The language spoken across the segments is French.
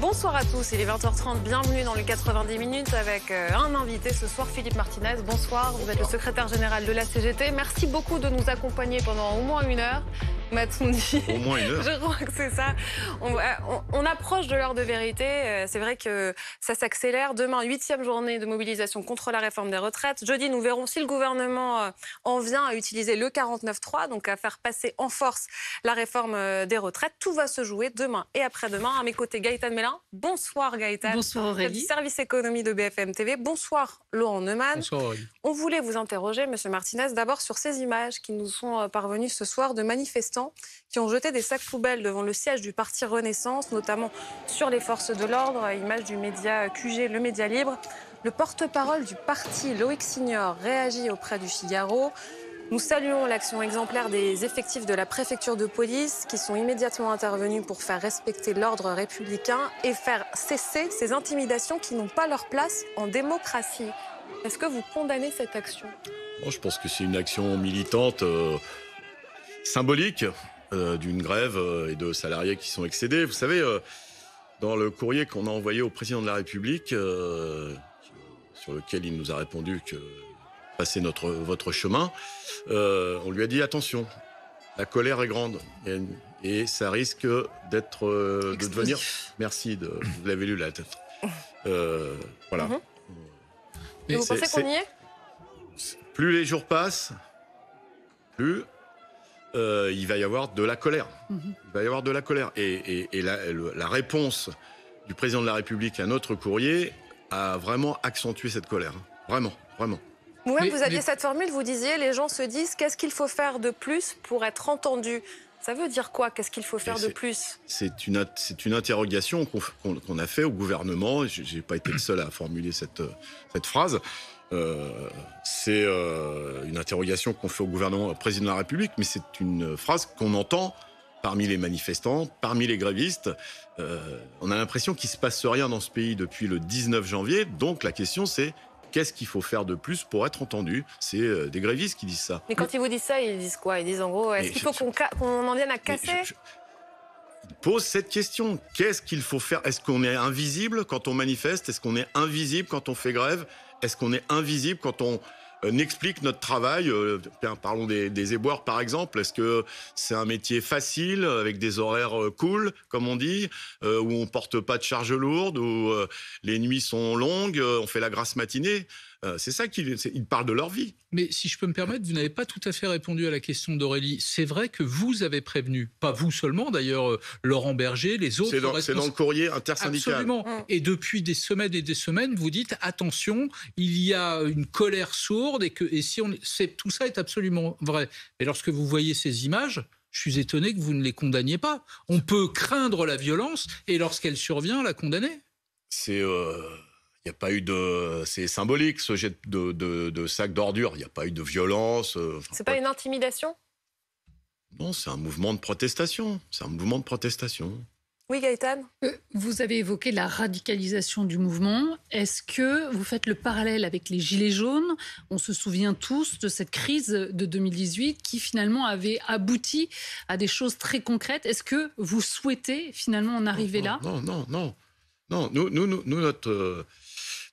Bonsoir à tous, il est 20h30, bienvenue dans les 90 minutes avec euh, un invité ce soir, Philippe Martinez. Bonsoir, vous êtes le secrétaire général de la CGT. Merci beaucoup de nous accompagner pendant au moins une heure ma on dit. Au moins une heure. Je crois que c'est ça. On, approche de l'heure de vérité. Euh, c'est vrai que ça s'accélère. Demain, huitième journée de mobilisation contre la réforme des retraites. Jeudi, nous verrons si le gouvernement euh, en vient à utiliser le 49-3, donc à faire passer en force la réforme euh, des retraites. Tout va se jouer demain et après-demain. À mes côtés, Gaëtan Mélin. Bonsoir Gaëtan. Bonsoir Aurélie. Service économie de BFM TV. Bonsoir Laurent Neumann. Bonsoir Aurélie. On voulait vous interroger, Monsieur Martinez, d'abord sur ces images qui nous sont parvenues ce soir de manifestants qui ont jeté des sacs poubelles devant le siège du Parti Renaissance, notamment sur les forces de l'ordre, image du média QG, le média libre. Le porte-parole du parti, Loïc Signor, réagit auprès du Figaro. Nous saluons l'action exemplaire des effectifs de la préfecture de police qui sont immédiatement intervenus pour faire respecter l'ordre républicain et faire cesser ces intimidations qui n'ont pas leur place en démocratie. Est-ce que vous condamnez cette action moi Je pense que c'est une action militante. Euh, symbolique euh, d'une grève euh, et de salariés qui sont excédés. Vous savez, euh, dans le courrier qu'on a envoyé au président de la République, sur lequel il nous a répondu que passez notre, votre chemin, on lui a dit attention, la colère est grande et, ça risque d'être, de devenir. Merci, de, vous l'avez lu la tête. Euh, voilà. Et mhm. vous pensez qu'on y est Plus les jours passent, plus euh, il va y avoir de la colère. Mhm. Il va y avoir de la colère. Et, la, réponse du président de la République à notre courrier a vraiment accentué cette colère. Hein. Vraiment, vraiment. Vous, même vous aviez cette formule, vous disiez, les gens se disent, qu'est-ce qu'il faut faire de plus pour être entendu ça veut dire quoi Qu'est-ce qu'il faut faire de plus C'est une, une, interrogation qu'on a fait au gouvernement. Je n'ai pas été le seul à formuler cette, euh, cette phrase. Euh, c'est euh, une interrogation qu'on fait au gouvernement, au président de la République, mais c'est une phrase qu'on entend parmi les manifestants, parmi les grévistes. Euh, on a l'impression qu'il ne se passe rien dans ce pays depuis le 19 janvier. Donc la question c'est qu'est-ce qu'il faut faire de plus pour être entendu C'est des grévistes qui disent ça. Mais quand ils vous disent ça, ils disent quoi Ils disent en gros, est-ce qu'il faut qu'on en vienne à casser pose Ils posent cette question. Qu'est-ce qu'il faut faire Est-ce qu'on est invisible quand on manifeste Est-ce qu'on est invisible quand on fait grève est-ce qu'on est invisible quand on euh, explique notre travail euh, Parlons des, des éboires par exemple. Est-ce que c'est un métier facile avec des horaires euh, cool, comme on dit, où on porte pas de charge lourde, où les nuits sont longues, on fait la grasse matinée euh, c'est ça qu'ils parlent de leur vie. Mais si je peux me permettre, vous n'avez pas tout à fait répondu à la question d'Aurélie. C'est vrai que vous avez prévenu, pas vous seulement d'ailleurs, euh, Laurent Berger, les autres. C'est dans, le courrier intersyndical. Absolument. Mmh. Et depuis des semaines et des semaines, vous dites attention, il y a une colère sourde et que et si on, tout ça est absolument vrai. Mais lorsque vous voyez ces images, je suis étonné que vous ne les condamniez pas. On peut craindre la violence et lorsqu'elle survient, la condamner. C'est euh, il n'y a pas eu de. C'est symbolique, ce jet de, de, de sac d'ordures. Il n'y a pas eu de violence. Euh, c'est pas, une intimidation Non, c'est un mouvement de protestation. C'est un mouvement de protestation. Oui, Gaëtan euh, Vous avez évoqué la radicalisation du mouvement. Est-ce que vous faites le parallèle avec les Gilets jaunes On se souvient tous de cette crise de 2018 qui finalement avait abouti à des choses très concrètes. Est-ce que vous souhaitez finalement en arriver là Non, non, non. Non, nous, nous, nous notre, euh,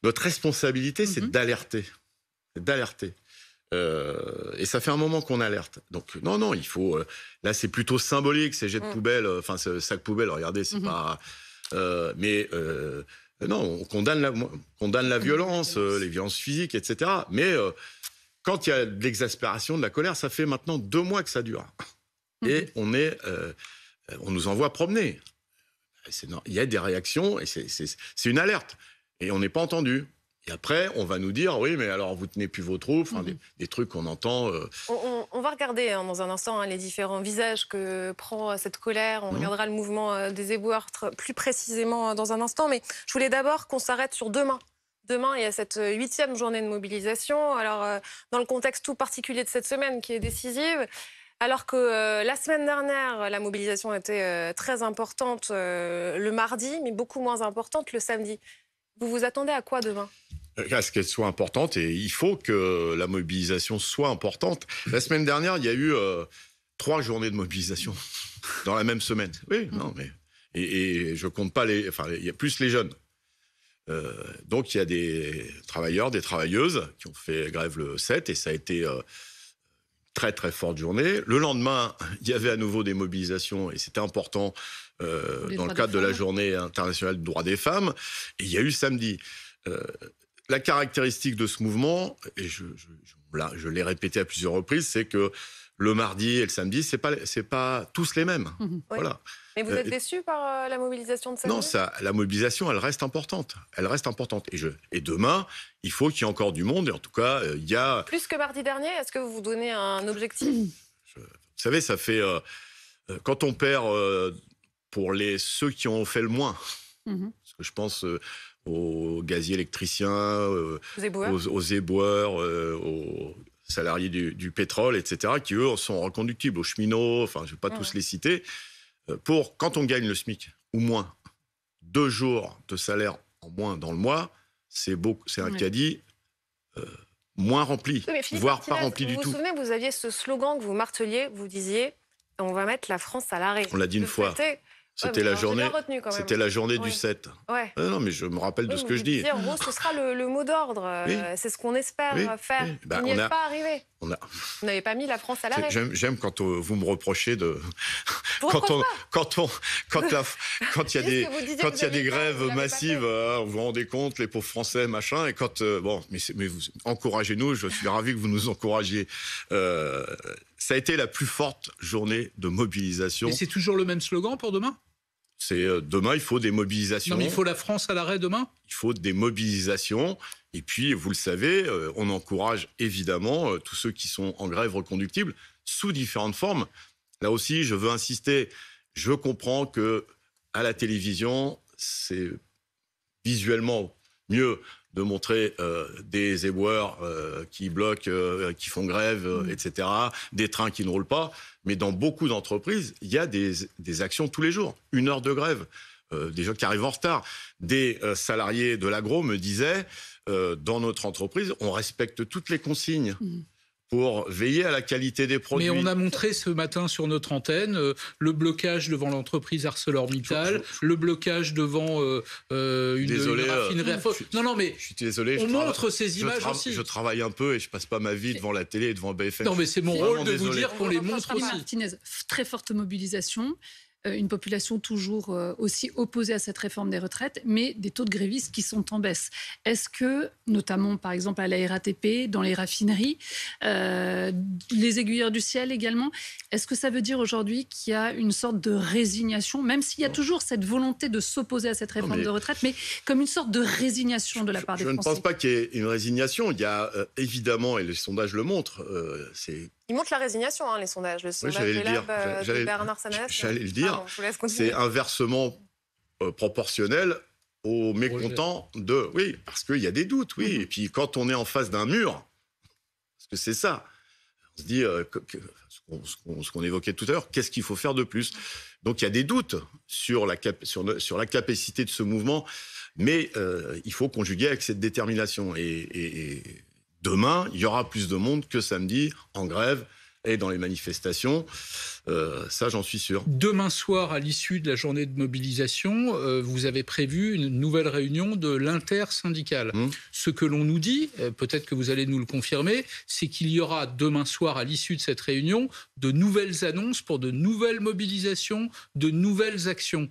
notre responsabilité, c'est mhm. d'alerter. D'alerter. Euh, et ça fait un moment qu'on alerte. Donc non, non, il faut. Euh, là, c'est plutôt symbolique ces jets de mm. poubelle, euh, enfin ce sac poubelle. Regardez, c'est mhm. pas. mais non, on condamne la, on condamne la mm. violence, les violences physiques, etc. Mais quand il y a de l'exaspération, de la colère, ça fait maintenant deux mois que ça dure. Mhm. Et on est, on nous envoie promener. Il y a des réactions et c'est une alerte. Et on n'est pas entendu. Et après, on va nous dire, oui, mais alors vous tenez plus vos trous mhm. des, trucs qu'on entend. Euh. On, va regarder hein, dans un instant hein, les différents visages que prend euh, cette colère. On mhm. regardera le mouvement euh, des éboueurs plus précisément hein, dans un instant. Mais je voulais d'abord qu'on s'arrête sur demain. Demain, il y a cette huitième journée de mobilisation. Alors, dans le contexte tout particulier de cette semaine qui est décisive, alors que la semaine dernière, la mobilisation était très importante le mardi, mais beaucoup moins importante le samedi. Vous vous attendez à quoi demain euh, à ce qu'elle soit importante et il faut que la mobilisation soit importante. La semaine dernière, il y a eu euh, trois journées de mobilisation dans la même semaine. Oui, non, mais et, je compte pas les, enfin, il y a plus les jeunes. Euh, donc il y a des travailleurs, des travailleuses qui ont fait grève le 7 et ça a été très très forte journée. Le lendemain, il y avait à nouveau des mobilisations et c'était important euh, dans le cadre de la Journée internationale du droit des femmes. Et il y a eu samedi. Euh, la caractéristique de ce mouvement, et je, je, l'ai répété à plusieurs reprises, c'est que le mardi et le samedi, c'est pas c'est pas tous les mêmes. Mhm. Voilà. Mais vous euh, êtes déçu par la mobilisation de samedi Non, ça, la mobilisation, elle reste importante. Elle reste importante. Et, je, et demain, il faut qu'il y ait encore du monde. Et en tout cas, il y a plus que mardi dernier. Est-ce que vous vous donnez un objectif Vous savez, ça fait quand on perd pour les, ceux qui ont fait le moins. Mm-hmm. Parce que je pense euh, aux gaziers électriciens, euh, aux, éboeurs, éboueurs, euh, aux salariés du, pétrole, etc., qui eux sont reconductibles, aux cheminots, enfin je ne vais pas tous les citer, pour quand on gagne le SMIC ou moins, deux jours de salaire en moins dans le mois, c'est un caddie moins rempli, voire pas rempli du tout. Vous vous souvenez, vous aviez ce slogan que vous marteliez, vous disiez on va mettre la France à l'arrêt. On l'a dit une fois. C'était la, journée, c'était la journée du 7. Ah non, mais je me rappelle de ce que je dis. En gros, ce sera le, mot d'ordre. Euh, c'est ce qu'on espère faire. Bah, on n'y est pas arrivé. On Vous n'avez pas mis la France à l'arrêt. J'aime, quand euh, vous me reprochez de. quand, on, quand, on, quand, la, quand il y a des, quand il y a des grèves massives, euh, vous vous rendez compte, les pauvres Français, machin. Et quand. bon, mais, mais vous encouragez-nous, je suis ravi que vous nous encouragiez. ça a été la plus forte journée de mobilisation. Et c'est toujours le même slogan pour demain c'est euh, demain, il faut des mobilisations. il faut la France à l'arrêt demain Il faut des mobilisations. Et puis, vous le savez, euh, on encourage évidemment euh, tous ceux qui sont en grève reconductible sous différentes formes. Là aussi, je veux insister. Je comprends que à la télévision, c'est visuellement mieux de montrer euh, des éboueurs euh, qui bloquent, euh, qui font grève, mm. etc., des trains qui ne roulent pas. Mais dans beaucoup d'entreprises, il y a des, actions tous les jours. Une heure de grève, des gens qui arrivent en retard. Des salariés de l'agro me disaient, dans notre entreprise, on respecte toutes les consignes. Mm pour veiller à la qualité des produits. Mais on a montré ce matin sur notre antenne euh, le blocage devant l'entreprise ArcelorMittal, le blocage devant euh, euh une, désolé, euh, raffinerie. non, non, mais je suis désolé, on montre ces images aussi. Je travaille un peu et je passe pas ma vie devant la télé et devant BFM. Non, mais c'est mon rôle de vous dire qu'on les montre aussi. Martinez, très forte mobilisation. Euh, une population toujours euh, aussi opposée à cette réforme des retraites, mais des taux de grévistes qui sont en baisse. Est-ce que, notamment par exemple à la RATP, dans les raffineries, euh, les aiguilleurs du ciel également, est-ce que ça veut dire aujourd'hui qu'il y a une sorte de résignation, même s'il y a toujours cette volonté de s'opposer à cette réforme des de retraite, mais comme une sorte de résignation de la part des je Français Je ne pense pas qu'il y ait une résignation. Il y a évidemment, et les sondages le montrent, c'est il montre la résignation, hein, les sondages. Le le dire. Euh, le dire. c'est inversement euh, proportionnel au mécontent de. Oui, parce qu'il y a des doutes, oui. Mhm. Et puis quand on est en face d'un mur, parce que c'est ça, on se dit euh, ce, qu'on, évoquait tout à l'heure, qu'est-ce qu'il faut faire de plus Donc il y a des doutes sur la, sur, la capacité de ce mouvement, mais il faut conjuguer avec cette détermination. et demain, il y aura plus de monde que samedi en grève et dans les manifestations. Euh, ça, j'en suis sûr. Demain soir, à l'issue de la journée de mobilisation, euh, vous avez prévu une nouvelle réunion de l'intersyndicale. Hmm. Ce que l'on nous dit, euh, peut-être que vous allez nous le confirmer, c'est qu'il y aura demain soir, à l'issue de cette réunion, de nouvelles annonces pour de nouvelles mobilisations, de nouvelles actions.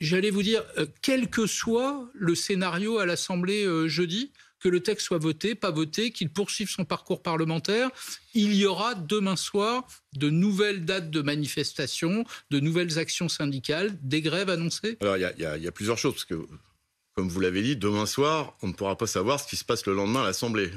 J'allais vous dire, quel que soit le scénario à l'Assemblée jeudi, que le texte soit voté, pas voté, qu'il poursuive son parcours parlementaire. Il y aura demain soir de nouvelles dates de manifestations, de nouvelles actions syndicales, des grèves annoncées Alors, il y, a plusieurs choses, parce que, comme vous l'avez dit, demain soir, on ne pourra pas savoir ce qui se passe le lendemain à l'Assemblée.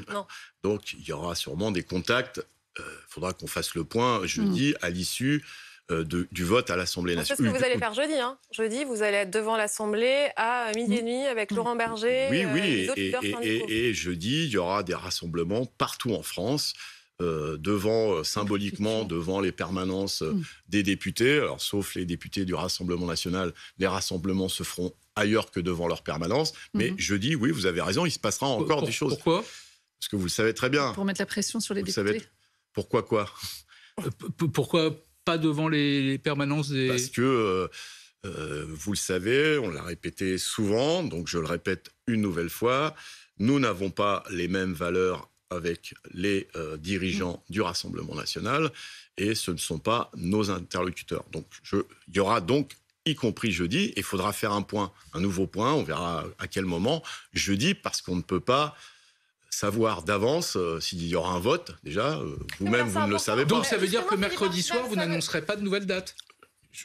Donc, il y aura sûrement des contacts. Il euh, faudra qu'on fasse le point jeudi mm. à l'issue euh, du vote à l'Assemblée nationale. C'est ce que vous allez faire jeudi. Hein. Jeudi, vous allez être devant l'Assemblée à euh, midi et nuit avec Laurent Berger. Oui, oui, euh, et, et, et, jeudi, il y aura des rassemblements partout en France. devant symboliquement devant les permanences hmm. des députés, alors sauf les députés du Rassemblement national, les rassemblements se feront ailleurs que devant leur permanence. Mais hmm. jeudi, oui, vous avez raison, il se passera encore des choses. Pourquoi Parce que vous le savez très bien. Pour mettre la pression sur les vous députés. Savez, pourquoi quoi Pourquoi pas devant les, permanences des... Parce que, euh, euh, vous le savez, on l'a répété souvent, donc je le répète une nouvelle fois, nous n'avons pas les mêmes valeurs avec les euh, dirigeants du Rassemblement national et ce ne sont pas nos interlocuteurs. Donc il y aura donc, y compris jeudi, il faudra faire un point, un nouveau point, on verra à quel moment, jeudi, parce qu'on ne peut pas savoir d'avance euh, s'il y aura un vote, déjà. Euh, vous-même, vous ne le savez pas. Donc ça veut dire que mercredi soir, vous n'annoncerez pas de nouvelle date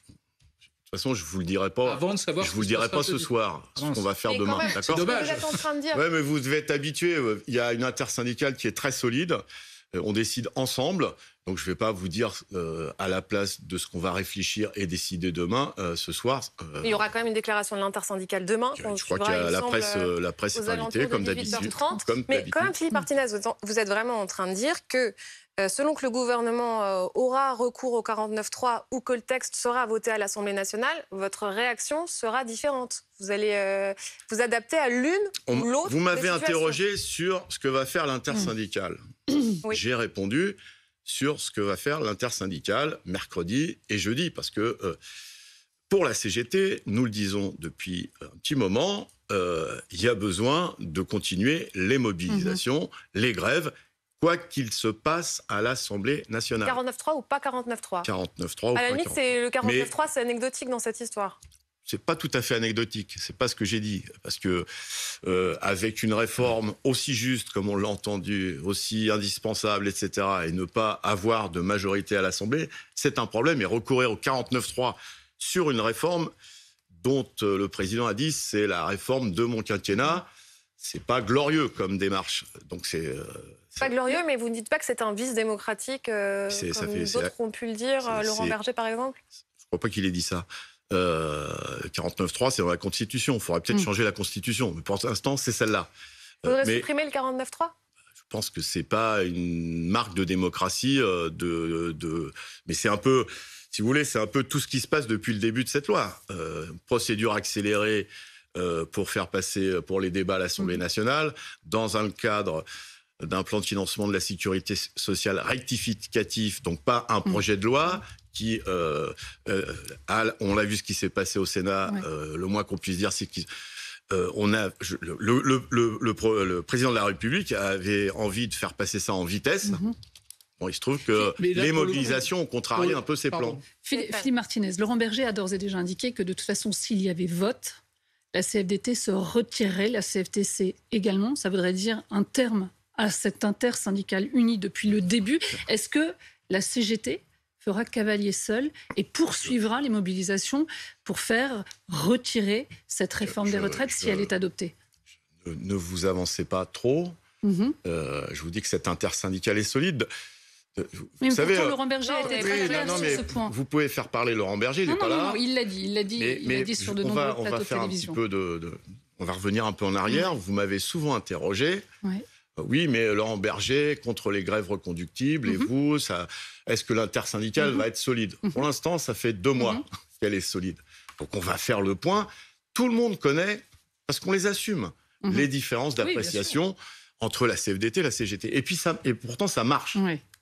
de toute façon, je vous le dirai pas. Avant de savoir, je vous le dirai pas ce soir, ce qu'on va faire demain. D'accord. Dommage. Vous Ouais, mais vous devez être habitué. Euh, il y a une intersyndicale qui est très solide. On décide ensemble. Donc je ne vais pas vous dire euh, à la place de ce qu'on va réfléchir et décider demain, euh, ce soir. Euh, il y aura quand même une déclaration de l'intersyndicale demain. Je, je crois que la presse, la presse est invitée, comme d'habitude. Mais quand même, Philippe Martinez, vous êtes vraiment en train de dire que selon que le gouvernement aura recours au 49.3 ou que le texte sera voté à l'Assemblée nationale, votre réaction sera différente. Vous allez vous adapter à l'une ou l'autre. Vous m'avez interrogé sur ce que va faire mmh. l'intersyndicale. J'ai répondu sur ce que va faire l'intersyndicale mercredi et jeudi, parce que euh, pour la CGT, nous le disons depuis un petit moment, euh, il y a besoin de continuer les mobilisations, mhm. les grèves, quoi qu'il se passe à l'Assemblée nationale. 49-3 ou pas 49-3 49-3 ou À la limite, le 49-3, c'est anecdotique dans cette histoire c'est pas tout à fait anecdotique, c'est pas ce que j'ai dit, parce que euh, avec une réforme aussi juste comme on l'a entendu, aussi indispensable, etc., et ne pas avoir de majorité à l'Assemblée, c'est un problème. Et recourir au 49-3 sur une réforme dont euh, le président a dit c'est la réforme de mon quinquennat, c'est pas glorieux comme démarche. Donc c'est euh, pas glorieux, mais vous ne dites pas que c'est un vice démocratique, comme d'autres ont pu le dire, Laurent Berger par exemple. Je crois pas qu'il ait dit ça. 49.3, euh, c'est dans la Constitution. Il faudrait peut-être hmm. changer la Constitution. Mais pour l'instant, c'est celle-là. Vous euh, supprimer le 49.3 je pense que ce n'est pas une marque de démocratie, euh, mais c'est un peu, si vous voulez, c'est un peu tout ce qui se passe depuis le début de cette loi. procédure accélérée pour faire passer pour les débats à l'Assemblée hmm. nationale dans un cadre d'un plan de financement de la sécurité sociale rectificatif, donc pas un hmm. projet de loi qui, euh, euh, on l'a vu ce qui s'est passé au Sénat, euh, le moins qu'on puisse dire, c'est qu'on a le, président de la République avait envie de faire passer ça en vitesse. Mhm. Bon, il se trouve que les mobilisations ont contrarié un peu ses plans. Philippe, Martinez, Laurent Berger a d'ores et déjà indiqué que de toute façon, s'il y avait vote, la CFDT se retirerait, la CFTC également. Ça voudrait dire un terme à cette intersyndicale uni depuis le début. Est-ce que la CGT fera cavalier seul et poursuivra les mobilisations pour faire retirer cette réforme des retraites si elle est adoptée. Ne vous avancez pas trop. Mhm. Euh, je vous dis que cette intersyndicale est solide. Euh, vous savez, euh, Laurent Berger était très clair sur ce point. Vous pouvez faire parler Laurent Berger, il n'est pas là. Non, il l'a dit, il l'a dit, il dit sur de nombreux plateaux on va faire de télévision. Un petit peu de, on va revenir un peu en arrière. Vous m'avez souvent interrogé. Ouais oui, mais Laurent Berger, contre les grèves reconductibles, et mhm. vous, ça, est-ce que l'intersyndicale mhm. va être solide Pour mhm. l'instant, ça fait deux mois qu'elle est solide. Donc on va faire le point. Tout le monde connaît, parce qu'on les assume, les différences d'appréciation entre la CFDT et la CGT. Et puis ça, et pourtant ça marche.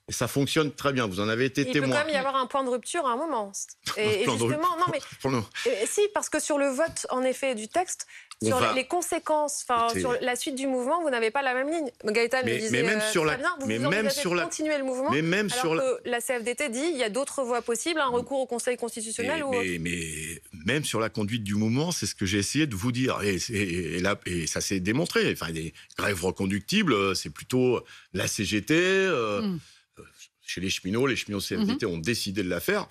Et ça fonctionne très bien, vous en avez été témoin. Il peut quand même y avoir un point de rupture à un moment. Et, justement, non mais. Euh, si, parce que sur le vote, en effet, du texte, sur les conséquences, sur la suite du mouvement, vous n'avez pas la même ligne. Gaëtan mais, disait mais même euh, sur la... vous mais même sur la... le mouvement, mais même sur la... CFDT dit il y a d'autres voies possibles, un recours au Conseil constitutionnel ou autre. mais, même sur la conduite du mouvement, c'est ce que j'ai essayé de vous dire. Et, là, et ça s'est démontré. Enfin, les grèves reconductibles, euh, c'est plutôt la CGT... Hmm chez les cheminots. Les cheminots mhm. CFDT ont décidé de la faire.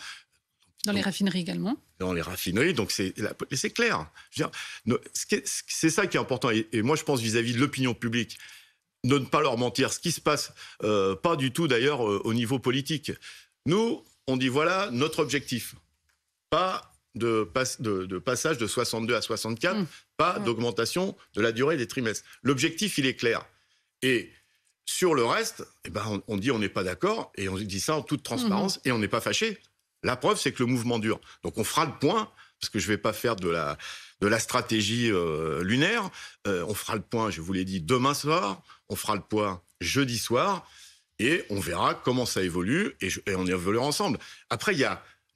Dans les raffineries également Dans les raffineries, donc c'est clair. C'est ça qui est important. Et, moi, je pense vis-à-vis de l'opinion publique, de ne pas leur mentir. Ce qui se passe, euh, pas du tout d'ailleurs euh, au niveau politique. Nous, on dit voilà notre objectif. Pas de, de, passage de 62 à 64, mm. pas mm. d'augmentation de la durée des trimestres. L'objectif, il est clair. Et sur le reste, eh ben, on, dit on n'est pas d'accord et on dit ça en toute transparence mhm. et on n'est pas fâché. La preuve, c'est que le mouvement dure. Donc on fera le point, parce que je ne vais pas faire de la, de la stratégie euh, lunaire. Euh, on fera le point, je vous l'ai dit, demain soir. On fera le point jeudi soir. Et on verra comment ça évolue et, on évoluera ensemble. Après, il y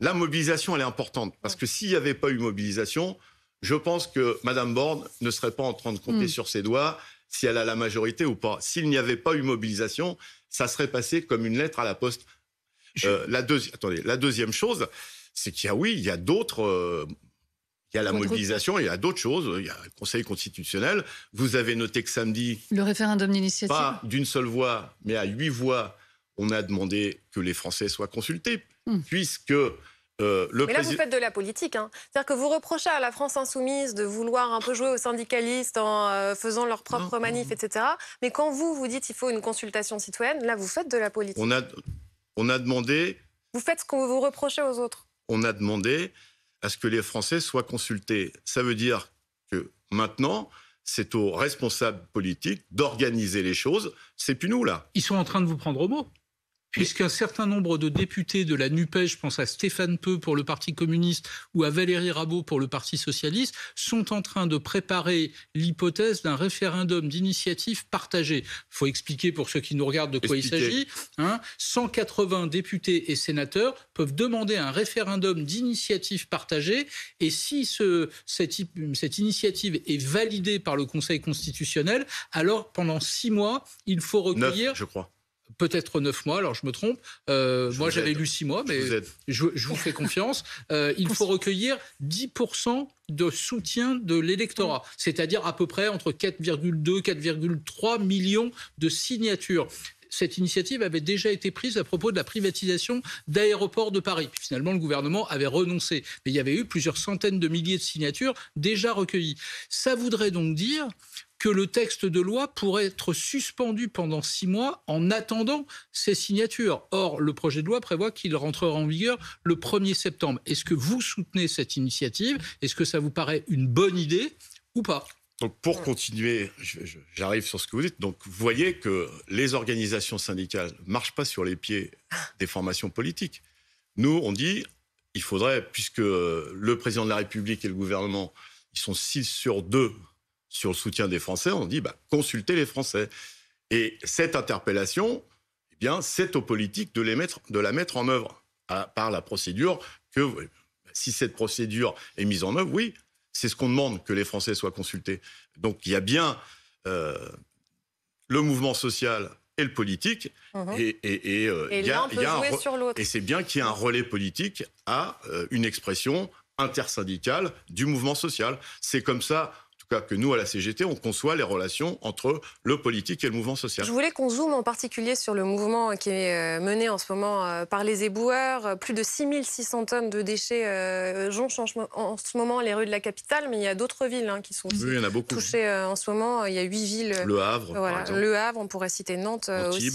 la mobilisation, elle est importante. Parce que s'il n'y avait pas eu mobilisation, je pense que Mme Borne ne serait pas en train de compter mm. sur ses doigts si elle a la majorité ou pas. S'il n'y avait pas eu mobilisation, ça serait passé comme une lettre à la poste. Euh, la, deuxième, Attendez, la deuxième chose, c'est qu'il y a, oui, il y a d'autres... Euh, il y a la mobilisation, il y a d'autres choses, il y a le Conseil constitutionnel. Vous avez noté que samedi... Le référendum d'initiative. Pas d'une seule voix, mais à huit voix, on a demandé que les Français soient consultés, hmm. puisque euh, Mais là, vous faites de la politique. Hein. C'est-à-dire que vous reprochez à la France insoumise de vouloir un peu jouer aux syndicalistes en euh, faisant leur propre manif, etc. Mais quand vous, vous dites qu'il faut une consultation citoyenne, là, vous faites de la politique. On a, demandé... Vous faites ce que vous reprochez aux autres. On a demandé à ce que les Français soient consultés. Ça veut dire que maintenant, c'est aux responsables politiques d'organiser les choses. C'est plus nous, là. Ils sont en train de vous prendre au mot puisqu'un certain nombre de députés de la NUPES, je pense à Stéphane Peu pour le Parti communiste ou à Valérie Rabault pour le Parti socialiste, sont en train de préparer l'hypothèse d'un référendum d'initiative partagée. Il faut expliquer pour ceux qui nous regardent de quoi il s'agit. Hein, 180 députés et sénateurs peuvent demander un référendum d'initiative partagée et si ce, cette, cette initiative est validée par le Conseil constitutionnel, alors pendant six mois, il faut recueillir... je crois peut-être neuf mois, alors je me trompe. Euh, moi, j'avais lu six mois, mais je vous, fais confiance. Euh, il faut recueillir 10% de soutien de l'électorat, c'est-à-dire à peu près entre 4,2 4,3 millions de signatures cette initiative avait déjà été prise à propos de la privatisation d'aéroports de Paris. finalement, le gouvernement avait renoncé. Mais il y avait eu plusieurs centaines de milliers de signatures déjà recueillies. Ça voudrait donc dire que le texte de loi pourrait être suspendu pendant six mois en attendant ces signatures. Or, le projet de loi prévoit qu'il rentrera en vigueur le 1er septembre. Est-ce que vous soutenez cette initiative Est-ce que ça vous paraît une bonne idée ou pas donc pour continuer, j'arrive sur ce que vous dites. Donc vous voyez que les organisations syndicales ne marchent pas sur les pieds ah. des formations politiques. Nous, on dit, il faudrait, puisque le président de la République et le gouvernement, ils sont 6 sur 2 sur le soutien des Français, on dit, bah, consultez les Français. Et cette interpellation, eh bien, c'est aux politiques de, les mettre, de la mettre en œuvre par la procédure que, si cette procédure est mise en œuvre, oui, c'est ce qu'on demande, que les Français soient consultés. Donc il y a bien euh, le mouvement social et le politique. Et, et, c'est bien qu'il y ait un relais politique à euh, une expression intersyndicale du mouvement social. C'est comme ça tout cas que nous, à la CGT, on conçoit les relations entre le politique et le mouvement social. Je voulais qu'on zoome en particulier sur le mouvement qui est euh, mené en ce moment euh, par les éboueurs. Euh, plus de 6600 tonnes de déchets jonchent en ce moment les rues de la capitale, mais il y a d'autres villes hein, qui sont touchées en ce moment. Il y a huit villes. Le Havre, Le Havre, on pourrait citer Nantes aussi.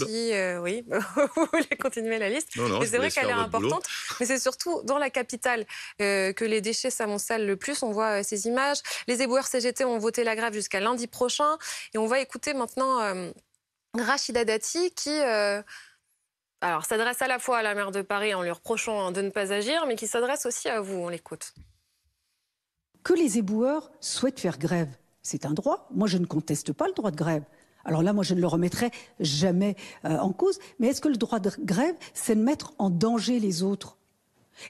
oui, vous voulez continuer la liste. Non, non, mais c'est vrai qu'elle est importante. Mais c'est surtout dans la capitale que les déchets s'amoncellent le plus. On voit ces images. Les éboueurs CGT ont voté la grève jusqu'à lundi prochain. Et on va écouter maintenant euh, Rachida Dati qui... Euh, alors, s'adresse à la fois à la maire de Paris en lui reprochant hein, de ne pas agir, mais qui s'adresse aussi à vous. On l'écoute. Que les éboueurs souhaitent faire grève, c'est un droit. Moi, je ne conteste pas le droit de grève. Alors là, moi, je ne le remettrai jamais euh, en cause. Mais est-ce que le droit de grève, c'est de mettre en danger les autres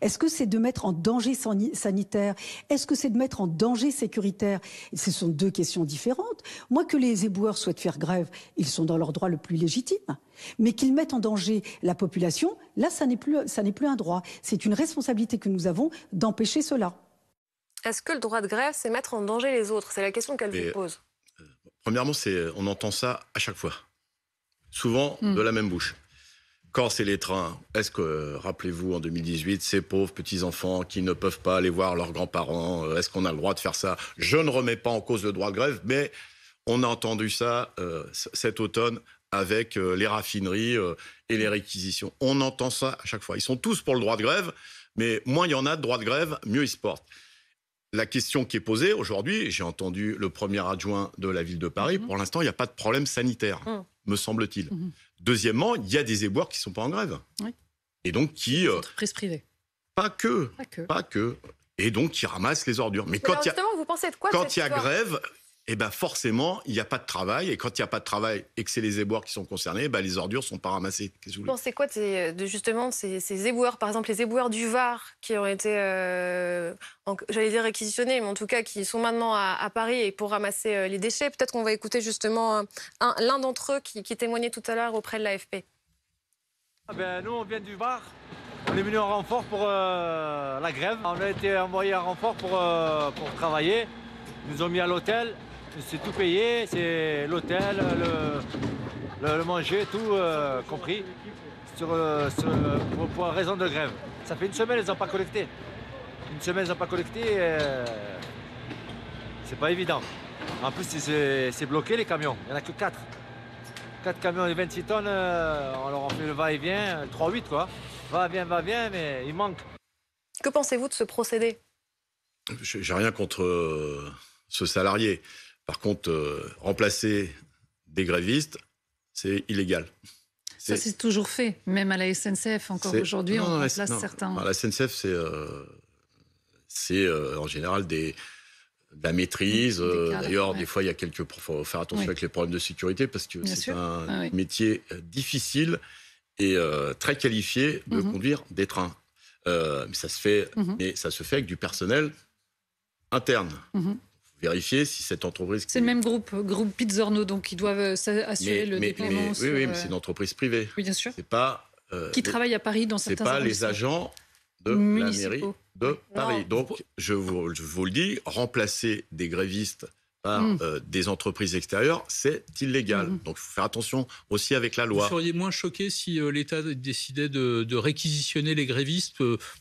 est-ce que c'est de mettre en danger sanitaire Est-ce que c'est de mettre en danger sécuritaire Ce sont deux questions différentes. Moi, que les éboueurs souhaitent faire grève, ils sont dans leur droit le plus légitime. Mais qu'ils mettent en danger la population, là, ça n'est plus, un droit. C'est une responsabilité que nous avons d'empêcher cela. Est-ce que le droit de grève, c'est mettre en danger les autres C'est la question qu'elle vous pose. Euh, euh, premièrement, euh, on entend ça à chaque fois. Souvent hmm. de la même bouche. Quand c'est les trains, est-ce que, rappelez-vous, en 2018, ces pauvres petits-enfants qui ne peuvent pas aller voir leurs grands-parents, euh, est-ce qu'on a le droit de faire ça Je ne remets pas en cause le droit de grève, mais on a entendu ça euh, cet automne avec euh, les raffineries et les réquisitions. On entend ça à chaque fois. Ils sont tous pour le droit de grève, mais moins il y en a de droit de grève, mieux ils se portent. La question qui est posée aujourd'hui, j'ai entendu le premier adjoint de la ville de Paris, mhm. pour l'instant, il n'y a pas de problème sanitaire, mmh. me semble-t-il. Mmh. Deuxièmement, il y a des éboueurs qui ne sont pas en grève. Et donc qui. Euh, entreprises Pas que. Pas que. Et donc qui ramassent les ordures. Mais quand quand il y a grève, eh ben forcément, il n'y a pas de travail. Et quand il n'y a pas de travail et que c'est les éboueurs qui sont concernés, ben, les ordures ne sont pas ramassées. quest vous pensez quoi de, justement ces, éboueurs Par exemple, les éboueurs du Var qui ont été, euh, j'allais dire réquisitionnés, mais en tout cas qui sont maintenant à, Paris et pour ramasser euh, les déchets. Peut-être qu'on va écouter justement l'un d'entre eux qui, témoignait tout à l'heure auprès de l'AFP. Ah ben, nous, on vient du Var. On est venu en renfort pour euh, la grève. On a été envoyé en renfort pour, pour travailler. Ils nous ont mis à l'hôtel c'est tout payé, c'est l'hôtel, le, manger, tout euh, compris, euh, pour, raison de grève. Ça fait une semaine, ils n'ont pas collecté. Une semaine, ils n'ont pas collecté, euh, c'est pas évident. En plus, c'est bloqué les camions, il n'y en a que 4. 4 camions de 26 tonnes, on leur fait le va-et-vient, 3-8 quoi. Va-vient, va-vient, mais il manque. Que pensez-vous de ce procédé J'ai rien contre ce salarié. Par contre, euh, remplacer des grévistes, c'est illégal. Ça, c'est toujours fait, même à la SNCF. Encore aujourd'hui, on remplace certains. À la SNCF, c'est euh, euh, en général des... de la maîtrise. D'ailleurs, des, fois, il y a quelques. faut faire attention avec les problèmes de sécurité parce que c'est un ah métier difficile et très qualifié de mhm. conduire des trains. mais, ça se fait, mhm. mais ça se fait avec du personnel interne. Mhm vérifier si cette entreprise. C'est le même groupe, groupe Pizzorno, donc qui doivent euh, assurer le mais, mais, oui, oui, mais euh, c'est une entreprise privée. Oui, bien sûr. C'est pas. Euh, qui travaille à Paris dans certains. C'est pas les agents de la mairie de Paris. Donc, je vous, le dis, remplacer des grévistes par hmm. des entreprises extérieures, c'est illégal. Hmm. Donc il faut faire attention aussi avec la loi. Vous seriez moins choqué si l'État décidait de, réquisitionner les grévistes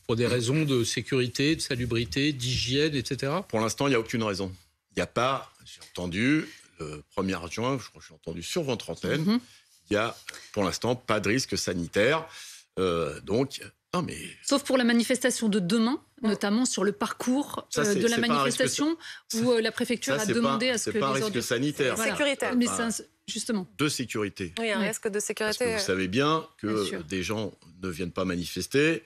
pour des raisons de sécurité, de salubrité, d'hygiène, etc. Pour l'instant, il n'y a aucune raison il n'y a pas, j'ai entendu, le 1er juin, je crois que j'ai entendu sur votre antenne, mhm. il y n'y a pour l'instant pas de risque sanitaire. Euh, donc, non mais... Sauf pour la manifestation de demain, notamment sur le parcours euh, de la manifestation, où la préfecture a demandé à ce que... C'est pas un risque sanitaire. Voilà. Sécuritaire. Mais un... justement. De sécurité. Oui, un risque de sécurité. vous savez bien que des gens ne viennent pas manifester,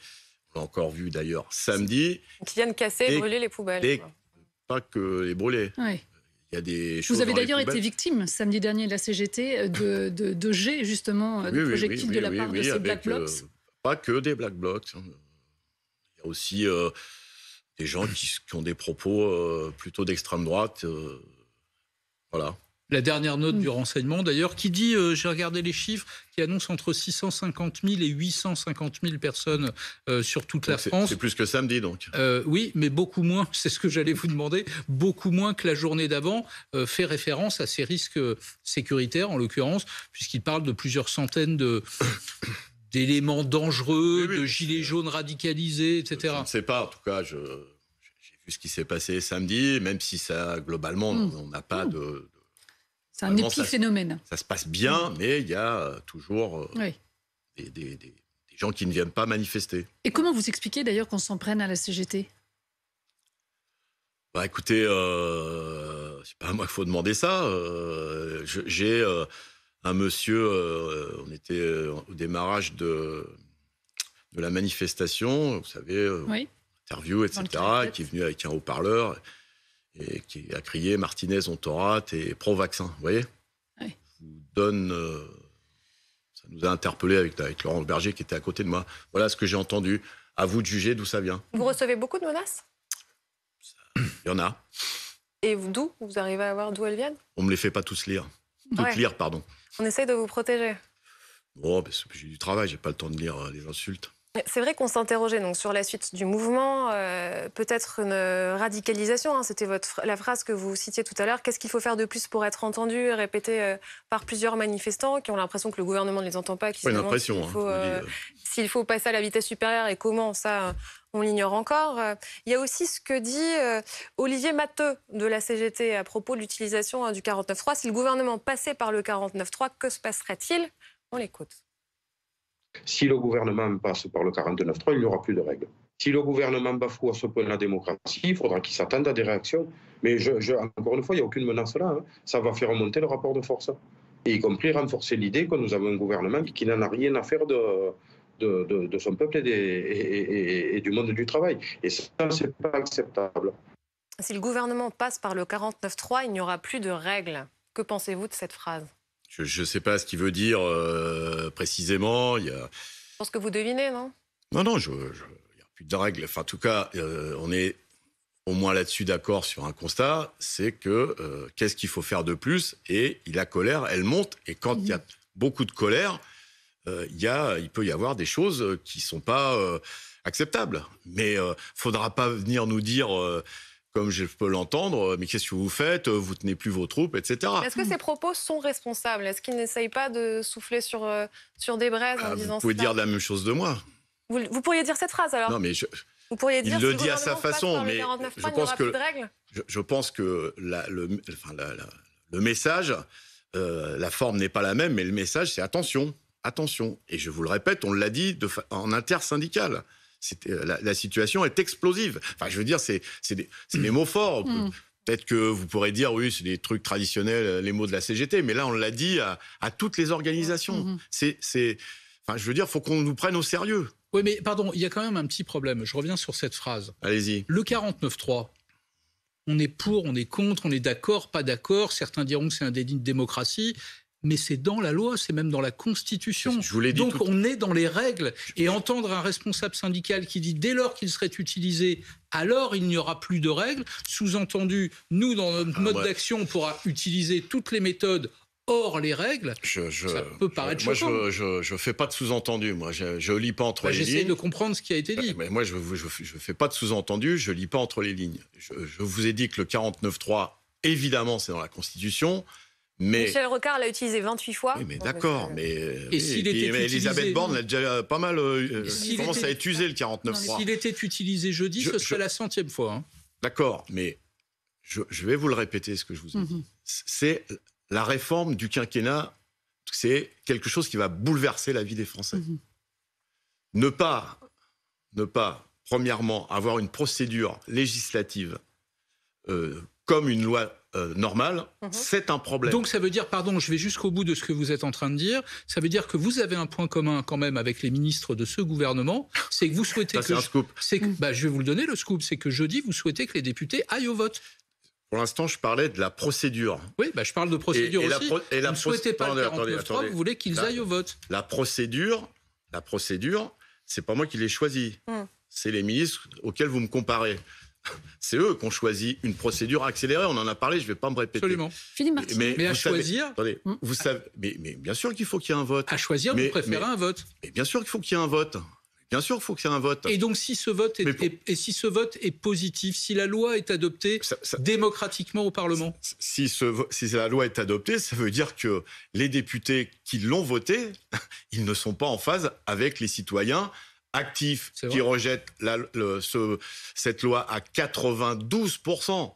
on l'a encore vu d'ailleurs samedi. Qui viennent casser et brûler les poubelles pas que les brûlés. Il y a des Vous avez d'ailleurs été victime samedi dernier de la CGT euh, de, de, de G, justement, euh, oui, de de la part de ces Black Blocs. Euh, pas que des Black Blocs. Hein. Il y a aussi des gens qui, ont des propos plutôt d'extrême droite. voilà. La dernière note mm. du renseignement, d'ailleurs, qui dit, euh, j'ai regardé les chiffres, qui annonce entre 650 000 et 850 000 personnes euh, sur toute la France. C'est plus que samedi, donc. Euh, oui, mais beaucoup moins, c'est ce que j'allais vous demander, beaucoup moins que la journée d'avant, fait référence à ces risques sécuritaires, en l'occurrence, puisqu'il parle de plusieurs centaines de... d'éléments dangereux, de gilets jaunes radicalisés, etc. Je ne sais pas, en tout cas, j'ai vu ce qui s'est passé samedi, même si ça, globalement, mm. on n'a pas mm. de, c'est un bah, épiphénomène. Ça, ça, se passe bien, mais il y a euh, toujours euh, des, gens qui ne viennent pas manifester. Et comment vous expliquez d'ailleurs qu'on s'en prenne à la CGT bah écoutez, euh, c'est pas à moi qu'il faut demander ça. J'ai un monsieur, on était au démarrage de, de la manifestation, vous savez, interview, etc., qui est venu avec un haut-parleur et qui a crié Martinez, on t'aura, t'es et pro-vaccin. Vous voyez oui. donne. Euh, ça nous a interpellés avec, avec Laurent Berger qui était à côté de moi. Voilà ce que j'ai entendu. À vous de juger d'où ça vient. Vous recevez beaucoup de menaces Il y en a. Et d'où Vous arrivez à voir d'où elles viennent On ne me les fait pas tous lire. Toutes lire, pardon. On essaye de vous protéger. Bon, oh, j'ai du travail, j'ai pas le temps de lire euh, les insultes. C'est vrai qu'on s'interrogeait donc sur la suite du mouvement, euh, peut-être une radicalisation. Hein, c'était votre la phrase que vous citiez tout à l'heure. Qu'est-ce qu'il faut faire de plus pour être entendu, répété répété euh, par plusieurs manifestants qui ont l'impression que le gouvernement ne les entend pas, qui ouais, s'il faut, passer à la vitesse supérieure et comment ça euh, on l'ignore encore. Il y a aussi ce que dit Olivier Matteux de la CGT à propos de l'utilisation hein, du 49.3. Si le gouvernement passait par le 49.3, que se passerait-il On l'écoute. Si le gouvernement passe par le 49-3, il n'y aura plus de règles. Si le gouvernement bafoue à ce point la démocratie, il faudra qu'il s'attende à des réactions. Mais encore une fois, il n'y a aucune menace là. Hein. Ça va faire remonter le rapport de force. y compris renforcer l'idée que nous avons un gouvernement qui, n'en a rien à faire de, son peuple et, du monde du travail. Et ça, ce n'est pas acceptable. Si le gouvernement passe par le 49-3, il n'y aura plus de règles. Que pensez-vous de cette phrase je ne sais pas ce qu'il veut dire euh, précisément. Il Je pense que vous devinez, non Non, non, je, il n'y a plus de règles. Enfin, en tout cas, euh, on est au moins là-dessus d'accord sur un constat, c'est que euh, qu'est-ce qu'il faut faire de plus Et la colère, elle monte. Et quand il y a mhm. beaucoup de colère, il, y a, il peut y avoir des choses qui ne sont pas acceptables. Mais il ne faudra pas venir nous dire comme je peux l'entendre, euh, mais qu'est-ce que vous faites euh, Vous tenez plus vos troupes, etc. Est-ce que ces propos sont responsables Est-ce qu'ils n'essayent pas de souffler sur, euh, sur des braises en ah, disant ça Vous pouvez dire la même chose de moi. Vous, pourriez dire cette phrase alors Non, mais vous pourriez dire. Il le dit à sa façon, mais je, pense que, je, pense, que, le, message, la forme n'est pas la même, mais le message, c'est attention, attention. Et je vous le répète, on l'a dit de, en intersyndical. Euh, la, situation est explosive. Enfin, je veux dire, c'est des, des, mots forts. Mm. Peut-être que vous pourrez dire, oui, c'est des trucs traditionnels, euh, les mots de la CGT, mais là, on l'a dit à, toutes les organisations. Mm-hmm. C'est, enfin, je veux dire, faut qu'on nous prenne au sérieux. Oui, mais pardon, il y a quand même un petit problème. Je reviens sur cette phrase. Allez-y. Le 49-3, on est pour, on est contre, on est d'accord, pas d'accord. Certains diront que c'est un déni de démocratie mais c'est dans la loi, c'est même dans la Constitution. Je Donc on est dans les règles. Et entendre un responsable syndical qui dit dès lors qu'il serait utilisé, alors il n'y aura plus de règles, sous-entendu, nous, dans notre ah, mode d'action, on pourra utiliser toutes les méthodes hors les règles, je, ça peut paraître je, Moi, je ne fais pas de sous-entendu. Moi, je ne lis pas entre bah, les lignes. J'essaie de comprendre ce qui a été dit. Euh, moi, je ne fais pas de sous-entendu, je lis pas entre les lignes. Je, vous ai dit que le 49.3, évidemment, c'est dans la Constitution. Michel Rocard l'a utilisé 28 fois. mais d'accord, mais, et Elisabeth Borne l'a déjà euh, pas mal euh, euh, commence à être le 49.3. S'il était utilisé jeudi, ce serait la centième fois. Hein. D'accord, mais je, vais vous le répéter ce que je vous ai dit. Mhm. C'est la réforme du quinquennat, c'est quelque chose qui va bouleverser la vie des Français. Mhm. Ne pas, ne pas, premièrement, avoir une procédure législative comme une loi euh, normal, mhm. c'est un problème. Donc ça veut dire, pardon, je vais jusqu'au bout de ce que vous êtes en train de dire, ça veut dire que vous avez un point commun quand même avec les ministres de ce gouvernement, c'est que vous souhaitez ça, que... c'est un scoop. Que, bah, je vais vous le donner, le scoop, c'est que jeudi, vous souhaitez que les députés aillent au vote. Pour l'instant, je parlais de la procédure. Oui, bah, je parle de procédure et, aussi. vous vous voulez qu'ils aillent au vote. La procédure, la procédure, c'est pas moi qui l'ai choisie. Hum. C'est les ministres auxquels vous me comparez c'est eux qui ont choisi une procédure accélérée. On en a parlé, je ne vais pas me répéter. Absolument. Mais, mais à choisir. attendez, hein. vous savez, mais, bien sûr qu'il faut qu'il y ait un vote. À choisir, mais, vous préférez un vote. Mais bien sûr qu'il faut qu'il y ait un vote. Bien sûr, qu'il faut qu'il y ait un vote. Et donc, si ce vote est, et si ce vote est positif, si la loi est adoptée démocratiquement au Parlement si, si la loi est adoptée, ça veut dire que les députés qui l'ont votée, ils ne sont pas en phase avec les citoyens actifs qui rejettent cette loi à 92%.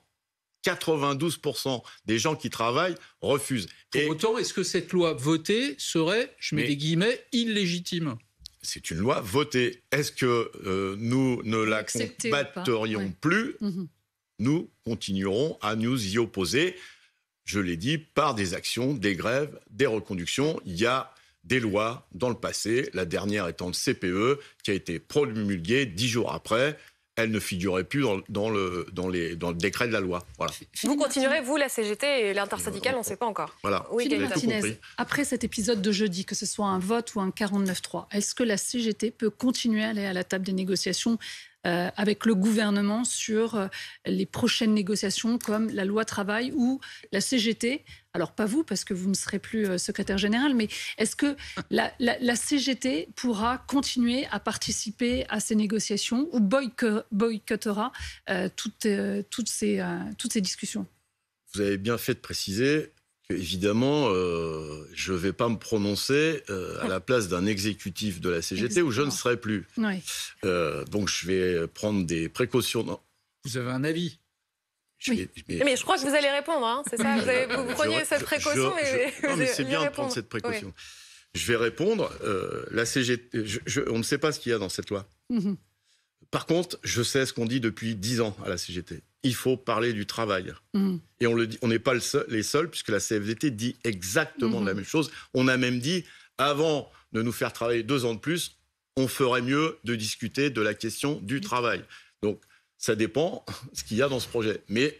92% des gens qui travaillent refusent. Pour Et autant, est-ce que cette loi votée serait, je mets des guillemets, illégitime C'est une loi votée. Est-ce que euh, nous ne la combatterions plus mhm. Nous continuerons à nous y opposer je l'ai dit, par des actions, des grèves, des reconductions. Il y a des lois dans le passé, la dernière étant le CPE, qui a été promulguée dix jours après. Elle ne figurait plus dans, le, dans, les, dans le décret de la loi. Voilà. Vous continuerez, vous, la CGT et l'intersyndicale on ne sait pas encore. Voilà. Oui, Martinez, après cet épisode de jeudi, que ce soit un vote ou un 49-3, est-ce que la CGT peut continuer à aller à la table des négociations euh, avec le gouvernement sur euh, les prochaines négociations comme la loi travail ou la CGT alors pas vous, parce que vous ne serez plus euh, secrétaire général, mais est-ce que la, CGT pourra continuer à participer à ces négociations ou boycottera toutes, toutes, ces, toutes ces discussions Vous avez bien fait de préciser, évidemment, euh, je ne vais pas me prononcer euh, à la place d'un exécutif de la CGT où je ne serai plus. Euh, donc je vais prendre des précautions. Vous avez un avis je mais... je crois que vous allez répondre, hein, c'est ça vous, preniez cette précaution non, mais c'est bien de prendre cette précaution. Je vais répondre. la CGT, on ne sait pas ce qu'il y a dans cette loi. Mhm. Par contre, je sais ce qu'on dit depuis 10 ans à la CGT. Il faut parler du travail. Mm. Et on le dit. On n'est pas les seuls, puisque la CFDT dit exactement la mm-hmm. même chose. On a même dit, avant de nous faire travailler deux ans de plus, on ferait mieux de discuter de la question du travail. Donc, ça dépend ce qu'il y a dans ce projet. Mais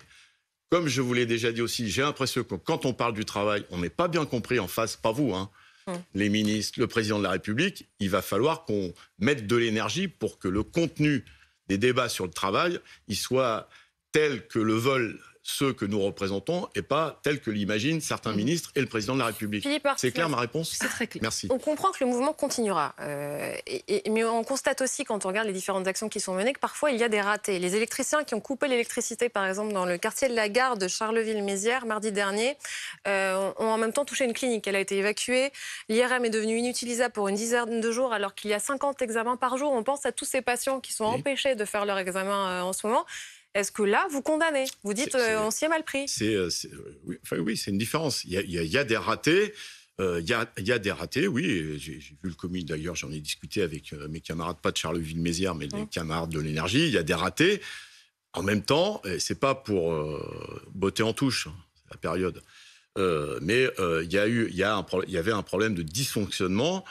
comme je vous l'ai déjà dit aussi, j'ai l'impression que quand on parle du travail, on n'est pas bien compris en face, pas vous, hein, Hum. les ministres, le président de la République, il va falloir qu'on mette de l'énergie pour que le contenu des débats sur le travail, il soit tel que le vol ceux que nous représentons et pas tels que l'imaginent certains mhm. ministres et le président de la République. C'est clair ma réponse C'est très clair. Merci. On comprend que le mouvement continuera. Euh, mais on constate aussi, quand on regarde les différentes actions qui sont menées, que parfois il y a des ratés. Les électriciens qui ont coupé l'électricité, par exemple, dans le quartier de la gare de Charleville-Mézières, mardi dernier, euh, ont en même temps touché une clinique. Elle a été évacuée. L'IRM est devenu inutilisable pour une dizaine de jours, alors qu'il y a 50 examens par jour. On pense à tous ces patients qui sont empêchés de faire leur examen euh, en ce moment. Est-ce que là, vous condamnez Vous dites, euh, on s'y est mal pris. C'est, euh, euh, oui, enfin, oui c'est une différence. Il y, a, des ratés. Il y, a, des ratés, oui. J'ai vu le comité, d'ailleurs, j'en ai discuté avec mes camarades, pas de Charleville-Mézières, mais des camarades de l'énergie. Il y a des ratés. En même temps, c'est pas pour botter en touche, hein, la période. mais il y, a eu, y, y avait un problème de dysfonctionnement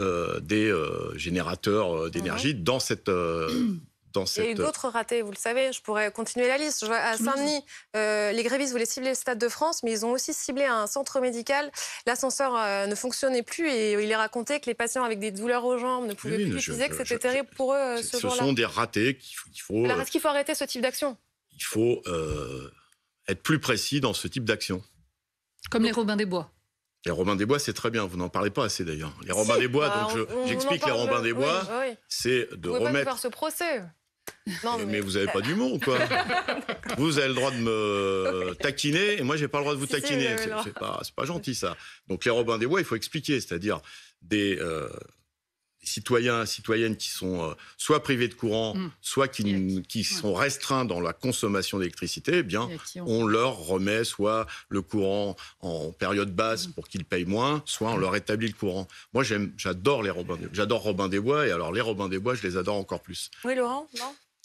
des générateurs d'énergie dans cette. Il y a eu d'autres ratés, vous le savez, je pourrais continuer la liste. à Saint-Denis, euh, les grévistes voulaient cibler le Stade de France, mais ils ont aussi ciblé un centre médical. L'ascenseur euh, ne fonctionnait plus et il est raconté que les patients avec des douleurs aux jambes ne pouvaient plus. utiliser, que c'était terrible pour eux euh, ce, sont des ratés qu'il faut... est-ce qu'il faut arrêter ce type d'action Il faut être plus précis dans ce type d'action. Comme les Robins des Bois les Robins des Bois, c'est très bien. Vous n'en parlez pas assez d'ailleurs. Les Robins des Bois, bah, donc j'explique les Robins des Bois, c'est de Vous remettre. Pas ce procès mais... vous n'avez pas du d'humour, quoi. vous avez le droit de me taquiner et moi, j'ai pas le droit de vous taquiner. C'est pas, pas gentil, ça. Donc, les Robins des Bois, il faut expliquer, c'est-à-dire des. Euh, citoyens, et citoyennes qui sont euh, soit privés de courant, mm. soit qui, qui, sont restreints dans la consommation d'électricité, eh bien, on leur remet soit le courant en période basse mm. pour qu'ils payent moins, soit on mm. leur établit le courant. Moi, j'adore les Robin des Bois. J'adore Robin des Bois, et alors les Robin des Bois, je les adore encore plus. Oui, Laurent,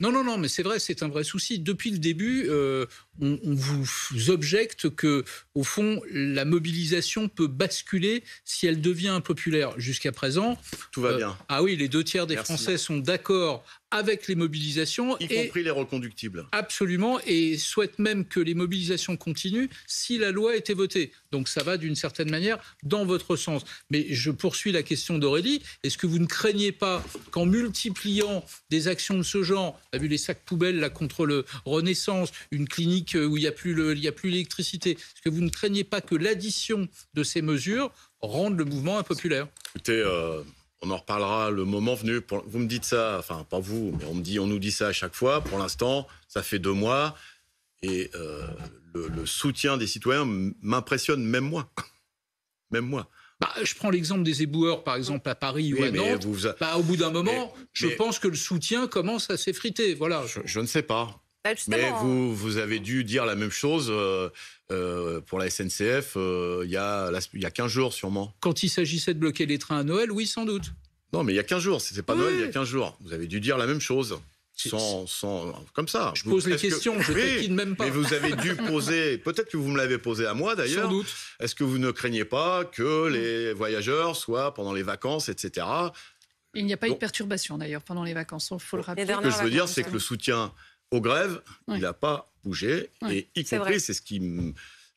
non, non, non, mais c'est vrai, c'est un vrai souci. Depuis le début, euh, on, vous objecte que, au fond, la mobilisation peut basculer si elle devient impopulaire. Jusqu'à présent, tout va euh, bien. Ah oui, les deux tiers des Français sont d'accord avec les mobilisations. Y compris les reconductibles. Absolument, et souhaite même que les mobilisations continuent si la loi était votée. Donc ça va d'une certaine manière dans votre sens. Mais je poursuis la question d'Aurélie. Est-ce que vous ne craignez pas qu'en multipliant des actions de ce genre, on a vu les sacs poubelles là contre le Renaissance, une clinique euh, où il n'y a plus l'électricité, est-ce que vous ne craignez pas que l'addition de ces mesures rende le mouvement impopulaire Écoutez, euh, on en reparlera le moment venu. vous me dites ça, enfin pas vous, mais on me dit, on nous dit ça à chaque fois. Pour l'instant, ça fait deux mois et euh, le, soutien des citoyens m'impressionne même moi, même moi. Bah, je prends l'exemple des éboueurs, par exemple, à Paris ou à Nantes. Bah, au bout d'un moment, je pense que le soutien commence à s'effriter. Voilà. je ne sais pas. Bah, mais vous, hein. vous avez dû dire la même chose euh, euh, pour la SNCF euh, il, y a, il y a 15 jours sûrement. Quand il s'agissait de bloquer les trains à Noël, oui, sans doute. Non, mais il y a 15 jours, c'était pas Noël, il y a 15 jours. Vous avez dû dire la même chose. Sans, sans, comme ça. Je pose les questions, je ne même pas. Mais vous avez dû poser, peut-être que vous me l'avez posé à moi d'ailleurs. Sans doute. Est-ce que vous ne craignez pas que les voyageurs soient pendant les vacances, etc. Il n'y a pas eu de perturbation d'ailleurs pendant les vacances, il faut le rappeler. Ce que je veux dire, c'est que le soutien aux grèves, il n'a pas bougé. Et y compris, c'est ce qui.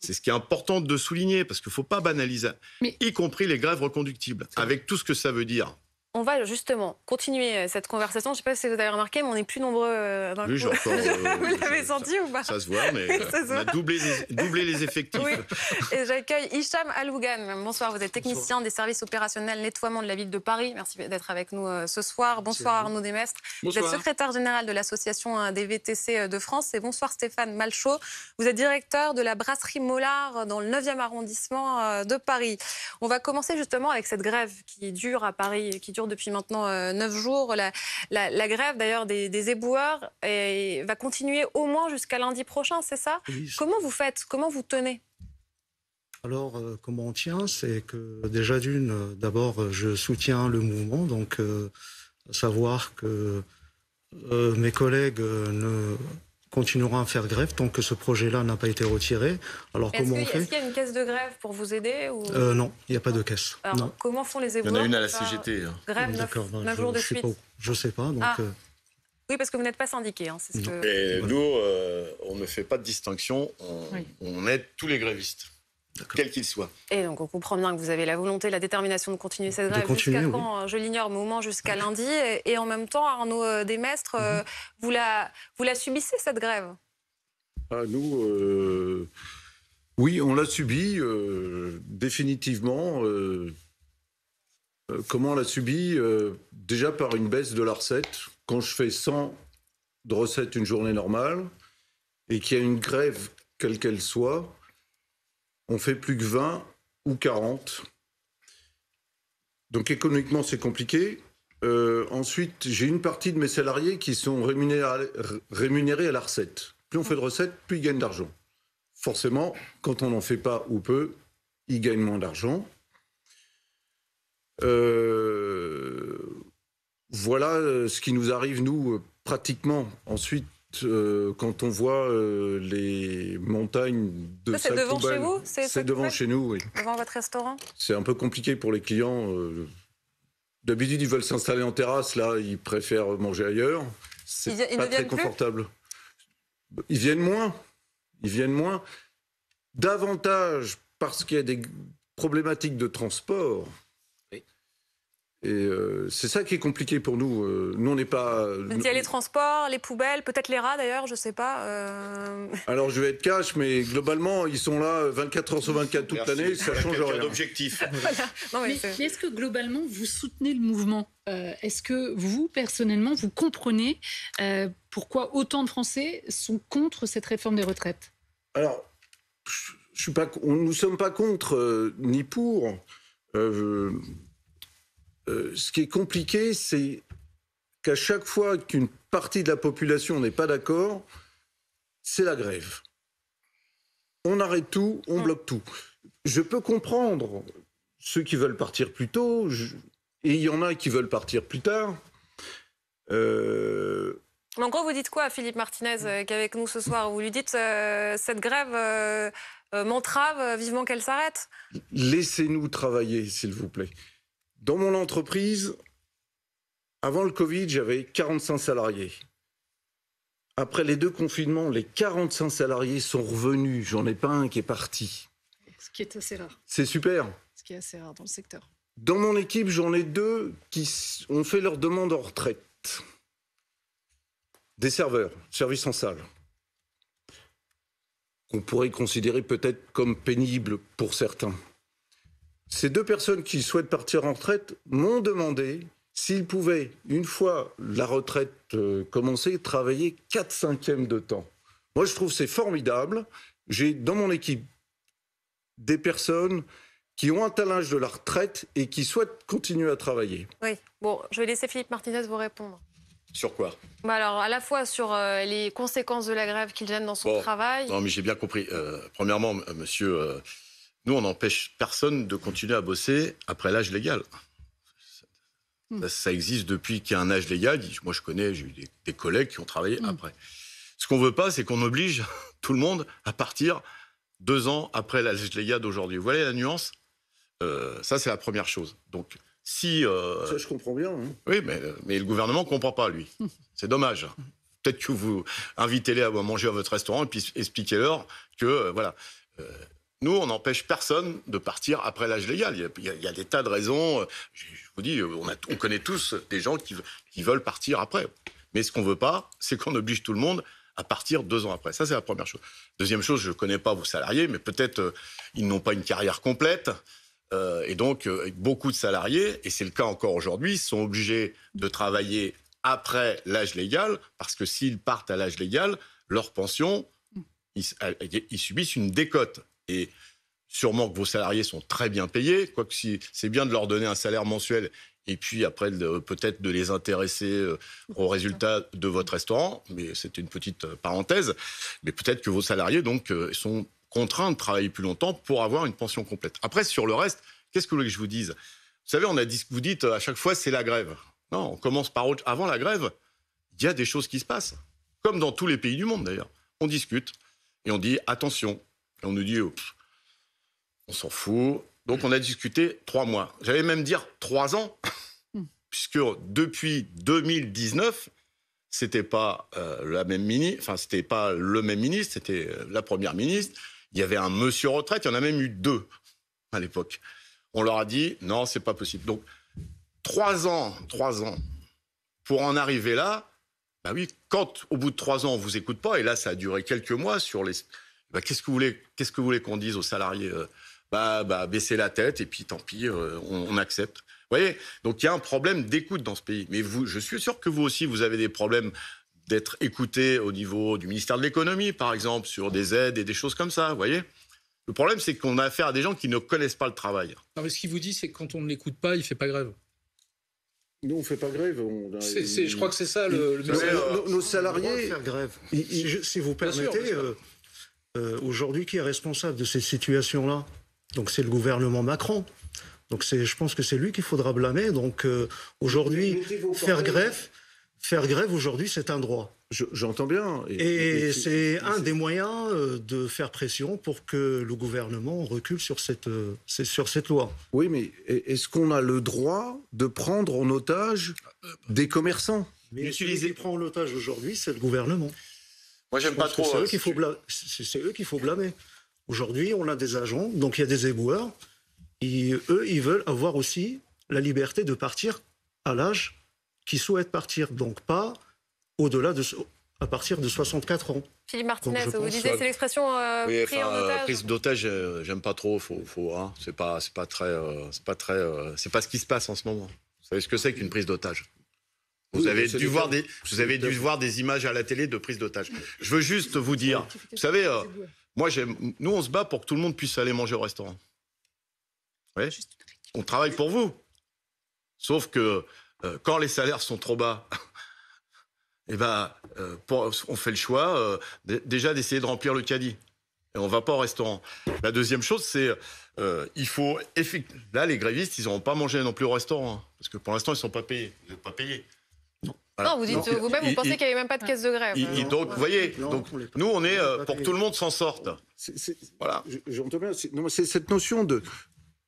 C'est ce qui est important de souligner, parce qu'il ne faut pas banaliser, Mais... y compris les grèves reconductibles, avec tout ce que ça veut dire on va justement continuer euh, cette conversation. Je ne sais pas si vous avez remarqué, mais on est plus nombreux euh, dans le oui, encore, euh, vous l'avez senti ou pas Ça se voit, mais on a doublé les, doublé effectifs. Et j'accueille Hicham Alougan. Bonsoir, vous êtes technicien des services opérationnels nettoiement de la ville de Paris. Merci d'être avec nous ce soir. Bonsoir Arnaud Desmestres. Bonsoir. Vous êtes secrétaire général de l'association des VTC de France. Et bonsoir Stéphane Malchaud. Vous êtes directeur de la brasserie Mollard dans le 9e arrondissement de Paris. On va commencer justement avec cette grève qui dure à Paris, qui dure depuis maintenant euh, neuf jours. La, grève d'ailleurs des, éboueurs va continuer au moins jusqu'à lundi prochain, c'est ça Comment vous faites Comment vous tenez alors, euh, comment on tient C'est que déjà d'une, euh, d'abord, je soutiens le mouvement, donc savoir que mes collègues ne continueront à faire grève tant que ce projet-là n'a pas été retiré. Alors comment on fait Est-ce qu'il y a une caisse de grève pour vous aider ou... Euh, non, il n'y a pas de caisse. Alors, comment font les éboueurs Il y en a une à la CGT. Hein. Grève 9, ben, je, de suite. je ne sais pas. Donc, ah. euh, Oui, parce que vous n'êtes pas syndiqué. Hein, nous, euh, on ne fait pas de distinction. on aide tous les grévistes quel qu'il soit. Et donc on comprend bien que vous avez la volonté, la détermination de continuer cette grève jusqu'à quand euh, Je l'ignore, mais au moins jusqu'à lundi. Et, en même temps, Arnaud euh, Desmestres, euh, mhm. vous, la, subissez cette grève ah, Nous, oui, on l'a subie définitivement. comment on l'a subie Déjà par une baisse de la recette. Quand je fais 100 de recettes une journée normale et qu'il y a une grève quelle qu'elle soit, on fait plus que 20 ou 40. Donc économiquement, c'est compliqué. Euh, ensuite, j'ai une partie de mes salariés qui sont rémunérés à la recette. Plus on fait de recettes, plus ils gagnent d'argent. Forcément, quand on n'en fait pas ou peu, ils gagnent moins d'argent. Euh, voilà euh, ce qui nous arrive, nous, pratiquement. Ensuite, euh, quand on voit euh, les montagnes de C'est devant chez vous C'est devant chez nous, oui. votre restaurant C'est un peu compliqué pour les clients. Euh, d'habitude, ils veulent s'installer en terrasse. Là, ils préfèrent manger ailleurs. C'est pas très confortable. ils viennent moins. Ils viennent moins. Davantage parce qu'il y a des problématiques de transport et euh, c'est ça qui est compliqué pour nous. Euh, nous, on n'est pas. Il y a les transports, les poubelles, peut-être les rats d'ailleurs, je ne sais pas. Euh. Alors, je vais être cash, mais globalement, ils sont là 24 heures sur 24 toute l'année, ça change rien. d'objectif. mais, mais est-ce que globalement, vous soutenez le mouvement Est-ce que vous, personnellement, vous comprenez pourquoi autant de Français sont contre cette réforme des retraites Alors, je, suis pas, nous ne sommes pas contre ni pour. Euh, ce qui est compliqué, c'est qu'à chaque fois qu'une partie de la population n'est pas d'accord, c'est la grève. On arrête tout, on hmm. bloque tout. Je peux comprendre ceux qui veulent partir plus tôt, et il y en a qui veulent partir plus tard. Euh... en gros, vous dites quoi à Philippe Martinez euh, qui est avec nous ce soir Vous lui dites euh, cette grève m'entrave, vivement qu'elle s'arrête Laissez-nous travailler, s'il vous plaît. Dans mon entreprise, avant le Covid, j'avais 45 salariés. Après les deux confinements, les 45 salariés sont revenus. J'en ai pas un qui est parti. Ce qui est assez rare. C'est super. Ce qui est assez rare dans le secteur. Dans mon équipe, j'en ai deux qui ont fait leur demande en retraite. Des serveurs, service en salle, qu'on pourrait considérer peut-être comme pénible pour certains. Ces deux personnes qui souhaitent partir en retraite m'ont demandé s'ils pouvaient, une fois la retraite euh, commencée, travailler 4 cinquièmes de temps. Moi, je trouve c'est formidable. J'ai dans mon équipe des personnes qui ont un talent de la retraite et qui souhaitent continuer à travailler. Oui, bon, je vais laisser Philippe Martinez vous répondre. Sur quoi bah Alors, à la fois sur euh, les conséquences de la grève qu'il gêne dans son travail. Non, mais j'ai bien compris. Euh, premièrement, monsieur. Nous, on n'empêche personne de continuer à bosser après l'âge légal. Hmm. Ça, existe depuis qu'il y a un âge légal. Moi, je connais, j'ai eu des, collègues qui ont travaillé hmm. après. Ce qu'on veut pas, c'est qu'on oblige tout le monde à partir deux ans après l'âge légal d'aujourd'hui. Vous voyez la nuance euh, Ça, c'est la première chose. Donc, si... Euh, ça, je comprends bien. Hein. Oui, mais, euh, mais, le gouvernement ne comprend pas, lui. Hmm. C'est dommage. Peut-être que vous invitez-les à manger à votre restaurant et puis expliquez-leur que, voilà, nous, on n'empêche personne de partir après l'âge légal. Il y, a, des tas de raisons. Je, vous dis, on, on connaît tous des gens qui, veulent partir après. Mais ce qu'on veut pas, c'est qu'on oblige tout le monde à partir deux ans après. Ça, c'est la première chose. Deuxième chose, je ne connais pas vos salariés, mais peut-être euh, ils n'ont pas une carrière complète. Euh, et donc, euh, beaucoup de salariés, et c'est le cas encore aujourd'hui, sont obligés de travailler après l'âge légal, parce que s'ils partent à l'âge légal, leur pension, ils subissent une décote et sûrement que vos salariés sont très bien payés, quoique si, c'est bien de leur donner un salaire mensuel et puis après peut-être de les intéresser euh, aux résultats de votre restaurant, mais c'est une petite euh, parenthèse, mais peut-être que vos salariés donc euh, sont contraints de travailler plus longtemps pour avoir une pension complète. Après sur le reste, qu'est-ce que vous voulez que je vous dise Vous savez, on a dit, vous dites à chaque fois c'est la grève. Non, on commence par autre. Avant la grève, il y a des choses qui se passent, comme dans tous les pays du monde d'ailleurs. On discute et on dit attention, on nous dit, oh, on s'en fout. Donc on a discuté trois mois. J'allais même dire trois ans, hmm. puisque depuis 2019, c'était pas euh, la même mini, enfin c'était pas le même ministre, c'était euh, la première ministre. Il y avait un monsieur retraite, il y en a même eu deux à l'époque. On leur a dit non, c'est pas possible. Donc trois ans, trois ans pour en arriver là. Bah oui, quand au bout de trois ans on vous écoute pas, et là ça a duré quelques mois sur les bah, qu'est-ce que vous voulez qu'est-ce que vous voulez qu'on dise aux salariés euh, bah, bah baisser la tête et puis tant pis, euh, on, accepte. Vous voyez Donc il y a un problème d'écoute dans ce pays. Mais vous, je suis sûr que vous aussi, vous avez des problèmes d'être écouté au niveau du ministère de l'économie, par exemple, sur des aides et des choses comme ça. Vous voyez Le problème, c'est qu'on a affaire à des gens qui ne connaissent pas le travail. Non, mais ce qu'il vous dit, c'est que quand on ne l'écoute pas, il ne fait pas grève. Nous, on ne fait pas grève. je crois que c'est ça le, euh, Nos, salariés. faire grève. si vous permettez. Euh, aujourd'hui, qui est responsable de ces situations-là Donc c'est le gouvernement Macron. Donc je pense que c'est lui qu'il faudra blâmer. Donc euh, aujourd'hui, faire grève, faire grève aujourd'hui, c'est un droit. J'entends bien. Et, c'est un des moyens euh, de faire pression pour que le gouvernement recule sur cette, sur cette loi. Oui, mais e-, est-ce qu'on a le droit de prendre en otage des commerçants Mais celui qui prend en otage aujourd'hui, c'est le gouvernement. Moi, j'aime pas trop. C'est eux qu'il faut, blâmer. Aujourd'hui, on a des agents, donc il y a des éboueurs. Et eux, ils veulent avoir aussi la liberté de partir à l'âge qu'ils souhaitent partir, donc pas au-delà de à partir de 64 ans. Philippe Martinez, vous disiez c'est l'expression pris euh, prise euh, Prise d'otage, euh, j'aime pas trop. Faut, faut hein, c'est pas, c'est pas très, c'est pas très, c'est pas ce qui se passe en ce moment. Vous savez ce que c'est qu'une prise d'otage vous avez dû voir des, images à la télé de prise d'otages. Je veux juste vous dire, vous savez, euh, nous, on se bat pour que tout le monde puisse aller manger au restaurant. On travaille pour vous. Sauf que euh, quand les salaires sont trop bas, eh ben, euh, on fait le choix déjà d'essayer de remplir le caddie. Et on ne va pas au restaurant. La deuxième chose, c'est il faut effectivement. Là, les grévistes, ils n'ont pas mangé non plus au restaurant hein, parce que pour l'instant, ils sont pas payés. Ils sont pas payés. Non, vous dites vous-même, vous pensez qu'il n'y avait même pas de caisse de grève. donc, vous voyez, donc, nous, on est euh, pour que tout le monde s'en sorte. voilà. C'est cette notion de,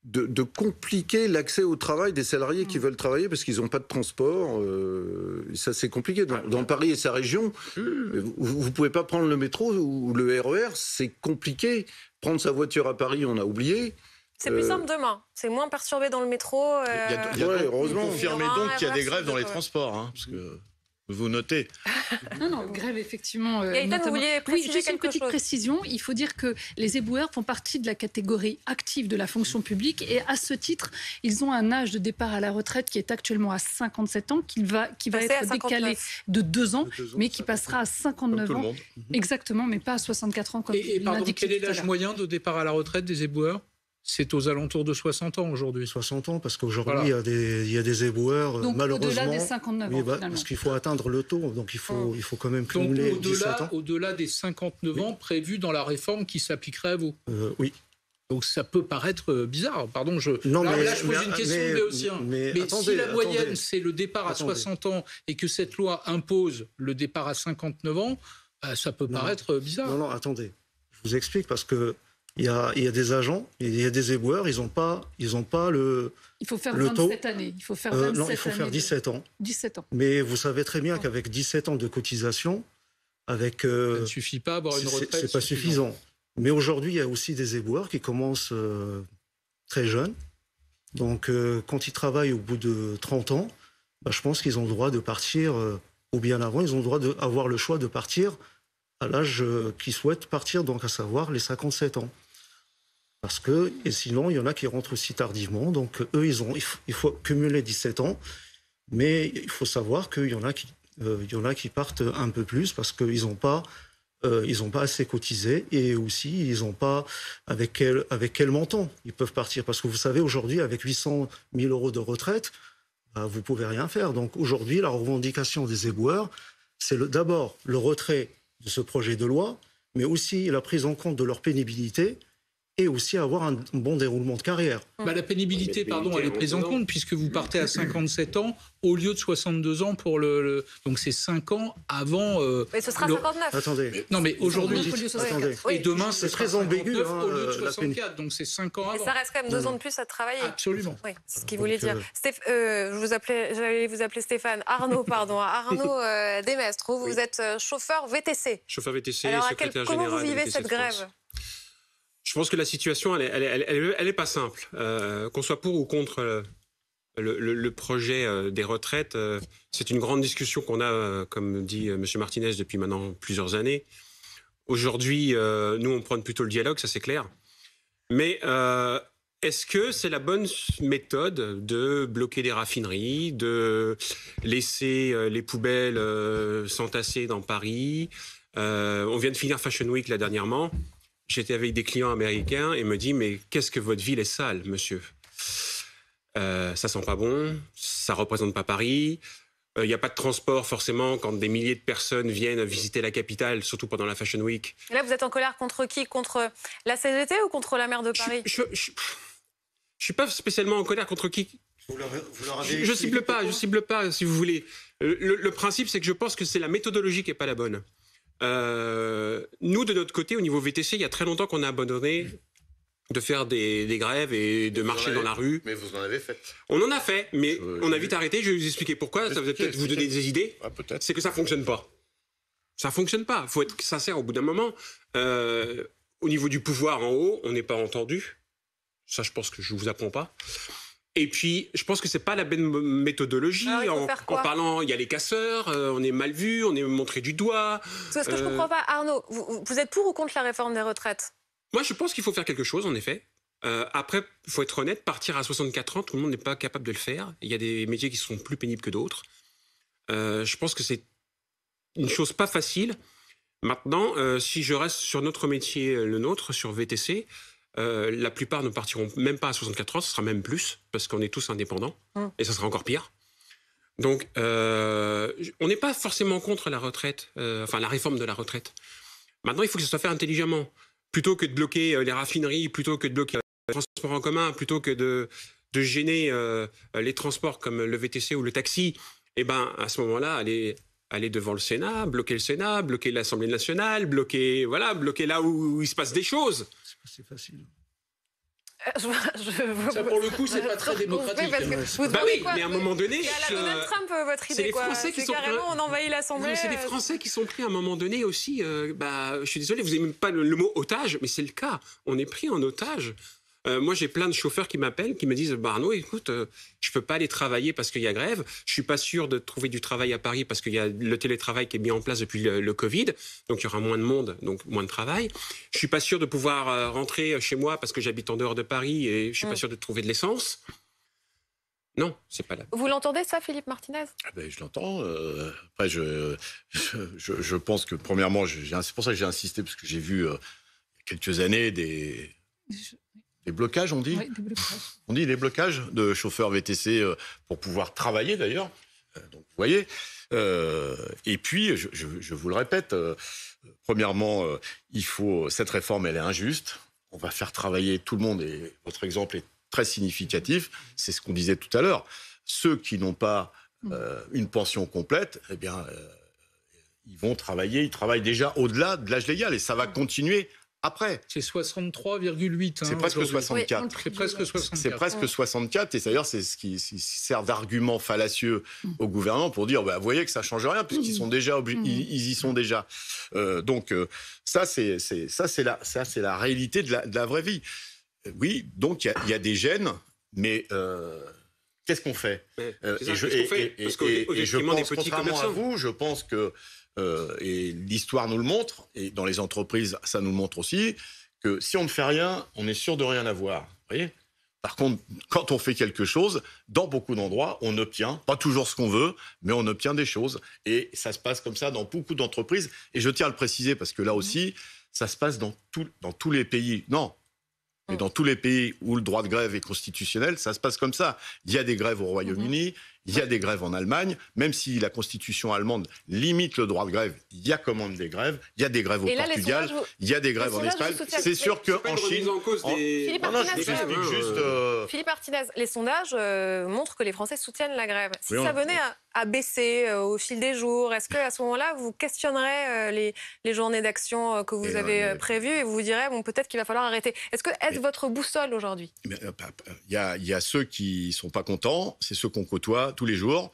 de, compliquer l'accès au travail des salariés qui mm. veulent travailler parce qu'ils n'ont pas de transport. Euh, ça, c'est compliqué. Dans, ah, dans, Paris et sa région, mm. vous ne pouvez pas prendre le métro ou le RER, e c'est compliqué. Prendre sa voiture à Paris, on a oublié. C'est plus euh, simple demain. C'est moins perturbé dans le métro. heureusement. Confirmez donc qu'il y a des grèves dans les transports, hein, parce que vous notez. non, non, grève effectivement. Euh, Et vous vouliez préciser oui, juste une petite précision. Il faut dire que les éboueurs font partie de la catégorie active de la fonction publique et à ce titre, ils ont un âge de départ à la retraite qui est actuellement à 57 ans, qui va, qui va être décalé de 2 ans, mais qui passera à 59 ans. Exactement, mais pas à 64 ans comme Et, et pardon, quel est l'âge moyen de départ à la retraite des éboueurs c'est aux alentours de 60 ans aujourd'hui. 60 ans, parce qu'aujourd'hui, il, il, y a des éboueurs, euh, donc, malheureusement. Au-delà des 59 ans. Oui, bah, parce qu'il faut atteindre le taux, donc il faut, oh. il faut quand même cumuler donc, au-delà, Au-delà des 59 ans prévus dans la réforme qui s'appliquerait à vous euh, Oui. Donc ça peut paraître euh, bizarre. Pardon, je. Non, mais, je pose une ah, question mais, Mais, si la moyenne, c'est le départ à 60 ans et que cette loi impose le départ à 59 ans, bah, ça peut paraître bizarre. Non, non, attendez. Je vous explique parce que il y, a, des agents, il y a des éboueurs, ils n'ont pas, ils ont pas le. Il faut faire le 27 taux. Il faut faire 27 euh, non, il faut faire 17 ans. 17 ans. Mais vous savez très bien qu'avec 17 ans de cotisation, avec. Euh, Ça suffit pas avoir une retraite. C'est pas suffisant. Mais aujourd'hui, il y a aussi des éboueurs qui commencent euh, très jeunes. Donc, quand ils travaillent au bout de 30 ans, bah, je pense qu'ils ont le droit de partir, ou bien avant, ils ont le droit d'avoir le choix de partir à l'âge qu'ils souhaitent partir, donc à savoir les 57 ans. Parce que et sinon, il y en a qui rentrent aussi tardivement. Donc, eux, ils ont, il faut, cumuler 17 ans. Mais il faut savoir qu'il y en a qui, euh, y en a qui partent un peu plus parce qu'ils n'ont pas, euh, pas assez cotisé et aussi ils n'ont pas avec quel, avec quel montant ils peuvent partir. Parce que vous savez, aujourd'hui, avec 800 000 euros de retraite, bah, vous pouvez rien faire. Donc aujourd'hui, la revendication des éboueurs, c'est d'abord le retrait de ce projet de loi, mais aussi la prise en compte de leur pénibilité et aussi avoir un bon déroulement de carrière. Bah, la pénibilité, pardon, elle est prise en compte puisque vous partez à 57 ans au lieu de 62 ans pour le. donc c'est 5 ans avant. Euh, mais ce sera 59. Attendez. Non mais aujourd'hui. Et demain c'est très ambigu. Hein, au 64, donc c'est 5 ans avant. ça reste quand même 2 ans de plus à travailler. Absolument. Oui, c'est ce qu'il ah, voulait dire. Euh, euh, je vous appelais, j'allais vous appeler Stéphane. Arnaud, pardon. Hein. Arnaud Desmestres, vous, vous êtes chauffeur VTC. Chauffeur VTC. Alors à quel... comment vous vivez cette grève je pense que la situation, elle est, pas simple. Euh, qu'on soit pour ou contre euh, le, projet euh, des retraites, c'est une grande discussion qu'on a, comme dit M. Martinez, depuis maintenant plusieurs années. Aujourd'hui, nous, on prend plutôt le dialogue, ça c'est clair. Mais est-ce que c'est la bonne méthode de bloquer des raffineries, de laisser les poubelles s'entasser dans Paris On vient de finir Fashion Week là dernièrement j'étais avec des clients américains et me dit mais qu'est-ce que votre ville est sale, monsieur euh, Ça sent pas bon, ça représente pas Paris. Il euh, n'y a pas de transport forcément quand des milliers de personnes viennent visiter la capitale, surtout pendant la Fashion Week. Et là, vous êtes en colère contre qui Contre la CGT ou contre la maire de Paris Je ne suis pas spécialement en colère contre qui. je, ne cible pas, je cible pas, si vous voulez. Le, le principe, c'est que je pense que c'est la méthodologie qui n'est pas la bonne. Euh, nous, de notre côté, au niveau VTC, il y a très longtemps qu'on a abandonné de faire des, grèves et de marcher dans la rue. Mais vous en avez fait. On en a fait, mais on a vite arrêté. Je vais vous expliquer pourquoi. ça va peut-être vous donner des idées. Ah, C'est que ça fonctionne pas. Ça fonctionne pas. Il faut être sincère au bout d'un moment. Euh, au niveau du pouvoir en haut, on n'est pas entendu. Ça, je pense que je vous apprends pas. Et puis, je pense que c'est pas la bonne méthodologie. Ah en, parlant, il y a les casseurs, euh, on est mal vu, on est montré du doigt. Ce que je ne euh, comprends pas, Arnaud, vous, êtes pour ou contre la réforme des retraites Moi, je pense qu'il faut faire quelque chose, en effet. Euh, après, il faut être honnête, partir à 64 ans, tout le monde n'est pas capable de le faire. Il y a des métiers qui sont plus pénibles que d'autres. je pense que c'est une chose pas facile. Maintenant, si je reste sur notre métier, le nôtre, sur VTC, euh, la plupart ne partiront même pas à 64 ans, ce sera même plus, parce qu'on est tous indépendants, hum. et ce sera encore pire. Donc, euh, on n'est pas forcément contre la retraite, euh, enfin la réforme de la retraite. Maintenant, il faut que ça soit fait intelligemment. Plutôt que de bloquer les raffineries, plutôt que de bloquer les transports en commun, plutôt que de, gêner les transports comme le VTC ou le taxi, eh ben, à ce moment-là, aller, aller devant le Sénat, bloquer le Sénat, bloquer l'Assemblée nationale, bloquer, voilà, bloquer là où il se passe des choses. C'est facile. Euh, ça, pour le coup, c'est pas très démocratique. Hein. bah oui, mais à un moment donné. Euh, euh, c'est Donald Trump, votre idée. les Français qui sont carrément, on envahit l'Assemblée. C'est les Français qui sont pris à un moment donné aussi. bah, je suis désolé, vous n'aimez pas le, mot otage, mais c'est le cas. On est pris en otage euh, moi, j'ai plein de chauffeurs qui m'appellent, qui me disent bah, Arnaud, écoute, je euh, je peux pas aller travailler parce qu'il y a grève. Je suis pas sûr de trouver du travail à Paris parce qu'il y a le télétravail qui est mis en place depuis le, Covid. Donc, il y aura moins de monde, donc moins de travail. Je suis pas sûr de pouvoir euh, rentrer chez moi parce que j'habite en dehors de Paris et je suis pas mm. sûr de trouver de l'essence. Non, c'est pas là. Vous l'entendez ça, Philippe Martinez ah ben, Je l'entends. après, je, je, pense que premièrement, c'est pour ça que j'ai insisté parce que j'ai vu quelques années des, les blocages, on dit On dit les blocages de chauffeurs VTC euh, pour pouvoir travailler d'ailleurs. Euh, donc, voyez. Euh, et puis, je, vous le répète, premièrement, il faut cette réforme, elle est injuste. On va faire travailler tout le monde. Et votre exemple est très significatif. C'est ce qu'on disait tout à l'heure. Ceux qui n'ont pas mm. une pension complète, eh bien, ils vont travailler. Ils travaillent déjà au-delà de l'âge légal, et ça va mm. continuer après. C'est 63,8. Hein, c'est presque 64. c'est presque 64. C'est Et d'ailleurs, c'est ce qui, sert d'argument fallacieux au gouvernement pour dire, bah, vous voyez que ça change rien puisqu'ils sont déjà mm. ils, y sont déjà. Euh, donc euh, ça, c'est ça, c'est la, ça, c'est la réalité de la, vraie vie. Oui, donc il y, a des gènes, mais euh, qu'est-ce qu'on fait Et je pense, des à vous, je pense que euh, et l'histoire nous le montre, et dans les entreprises, ça nous le montre aussi, que si on ne fait rien, on est sûr de rien avoir. par contre, quand on fait quelque chose, dans beaucoup d'endroits, on obtient, pas toujours ce qu'on veut, mais on obtient des choses. Et ça se passe comme ça dans beaucoup d'entreprises. Et je tiens à le préciser parce que là aussi, ça se passe dans, dans tous les pays. Non. Mais oh. dans tous les pays où le droit de grève est constitutionnel, ça se passe comme ça. Il y a des grèves au Royaume-Uni, mm-hmm. Il y a des grèves en Allemagne, même si la constitution allemande limite le droit de grève, il y a commande des grèves. Il y a des grèves au Portugal, il y a des grèves en Espagne. C'est sûr qu'en Chine. En Chine. Philippe, non, euh, euh, les sondages euh, montrent que les Français soutiennent la grève. Si ça venait à, baisser au fil des jours, est-ce qu'à ce, ce moment-là, vous questionnerez les, les, journées d'action que vous avez prévues et vous vous direz, bon, peut-être qu'il va falloir arrêter Est-ce que est votre boussole aujourd'hui Il y, y, a ceux qui ne sont pas contents, c'est ceux qu'on côtoie tous les jours.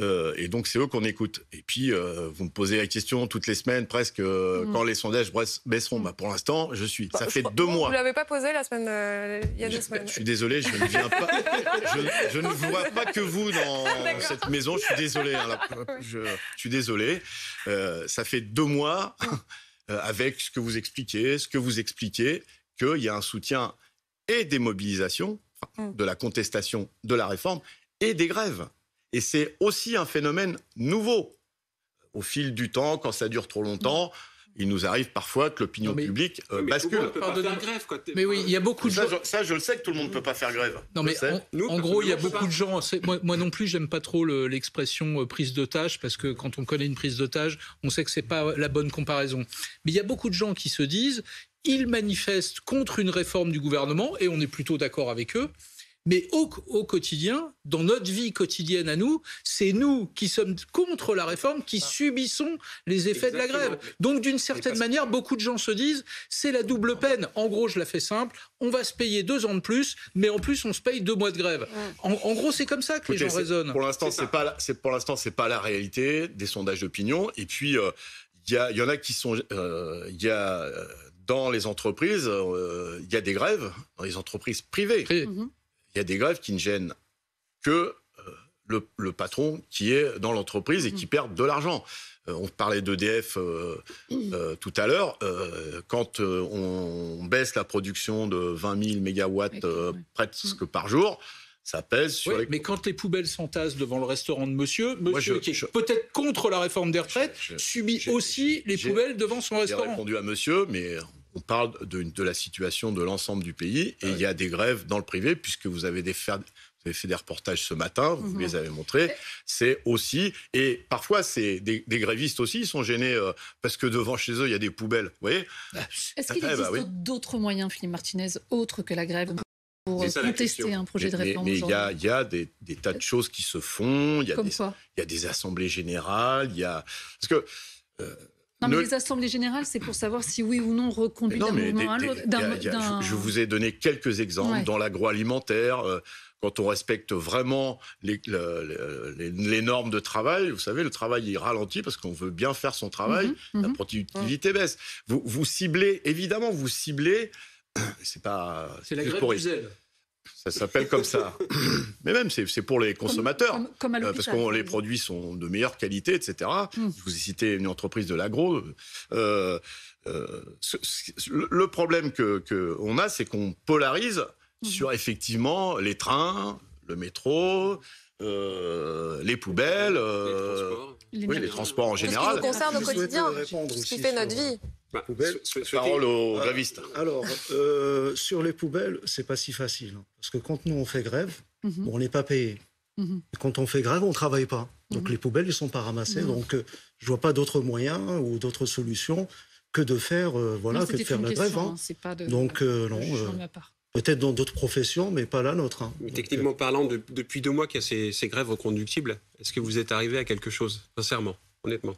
Euh, et donc, c'est eux qu'on écoute. Et puis, euh, vous me posez la question toutes les semaines, presque, euh, mhm. quand les sondages baisseront. Bah, pour l'instant, je suis. ça bah, fait deux mois. Vous ne l'avez pas posé la semaine, il y a deux semaines. Je suis désolé, je ne viens vois pas que vous dans cette maison. Je suis désolé. Hein, je, suis désolé. ça fait deux mois, mm. avec ce que vous expliquez, ce que vous expliquez, qu'il y a un soutien et des mobilisations, mm. de la contestation de la réforme et des grèves. Et c'est aussi un phénomène nouveau. Au fil du temps, quand ça dure trop longtemps, il nous arrive parfois que l'opinion publique bascule. grève, Mais oui, il y a beaucoup de gens. ça, je le sais que tout le monde ne peut pas faire grève. Non, mais en, gros, il y a beaucoup de gens. Moi, non plus, j'aime pas trop l'expression euh, prise d'otage parce que quand on connaît une prise d'otage, on sait que c'est pas la bonne comparaison. Mais il y a beaucoup de gens qui se disent, ils manifestent contre une réforme du gouvernement et on est plutôt d'accord avec eux. Mais au, quotidien, dans notre vie quotidienne à nous, c'est nous qui sommes contre la réforme, qui subissons les effets de la grève. Donc d'une certaine manière, beaucoup de gens se disent, c'est la double peine. En gros, je la fais simple, on va se payer deux ans de plus, mais en plus, on se paye deux mois de grève. En, gros, c'est comme ça que les gens raisonnent. Pour l'instant, c'est pas, pour l'instant, c'est pas la réalité des sondages d'opinion. Et puis, euh, il y, en a qui sont, euh, il y a euh, dans les entreprises, il y a des grèves dans les entreprises privées. Mhm il y a des grèves qui ne gênent que euh, le, patron qui est dans l'entreprise et qui mm. perd de l'argent. Euh, on parlait d'EDF euh, tout à l'heure. quand on baisse la production de 20 000 mégawatts presque mm. par jour, ça pèse sur les... Mais quand les poubelles s'entassent devant le restaurant de monsieur, monsieur qui est peut-être contre la réforme des retraites, subit aussi les poubelles devant son restaurant. J'ai répondu à monsieur, mais on parle de, la situation de l'ensemble du pays. Et il y a des grèves dans le privé, puisque vous avez des fait des reportages ce matin, vous mhm. les avez montrés. C'est aussi, et parfois, c'est des, grévistes aussi, ils sont gênés euh, parce que devant chez eux, il y a des poubelles. Vous voyez Est-ce ah, qu'il eh ben existe d'autres moyens, Philippe Martinez, autres que la grève pour euh, contester un projet de réforme Mais il y a, des, tas de euh, choses qui se font. Il y a des assemblées générales. Il y a parce que non, mais les assemblées générales, c'est pour savoir si oui ou non reconduit d'un mouvement à l'autre. Je, vous ai donné quelques exemples dans l'agroalimentaire. Euh, quand on respecte vraiment les, les, normes de travail, vous savez, le travail est ralenti parce qu'on veut bien faire son travail, mhm, mhm. la productivité baisse. Vous, vous ciblez, évidemment, vous ciblez. C'est pas. C'est la grève du ça s'appelle comme ça. Mais même, c'est pour les consommateurs. Euh, parce que les produits sont de meilleure qualité, etc. Hmm. Je vous ai cité une entreprise de l'agro. Euh, euh, le problème qu'on a, c'est qu'on polarise hmm. sur effectivement les trains, le métro, les poubelles, les transports, en général. Ce qui nous concerne au quotidien, ce qui fait notre vie. Bah, aux ah. grévistes. Alors, euh, sur les poubelles, c'est pas si facile. Hein, parce que quand nous, on fait grève, mhm. on n'est pas payé. Mhm. Quand on fait grève, on ne travaille pas. Donc, mhm. les poubelles, ils sont pas ramassées. Donc, euh, je vois pas d'autres moyens ou d'autres solutions que de faire, euh, voilà, que faire la grève. Donc, Peut-être dans d'autres professions, mais pas la nôtre. Hein. techniquement parlant, depuis deux mois qu'il y a ces, ces grèves reconductibles, est-ce que vous êtes arrivé à quelque chose, sincèrement, honnêtement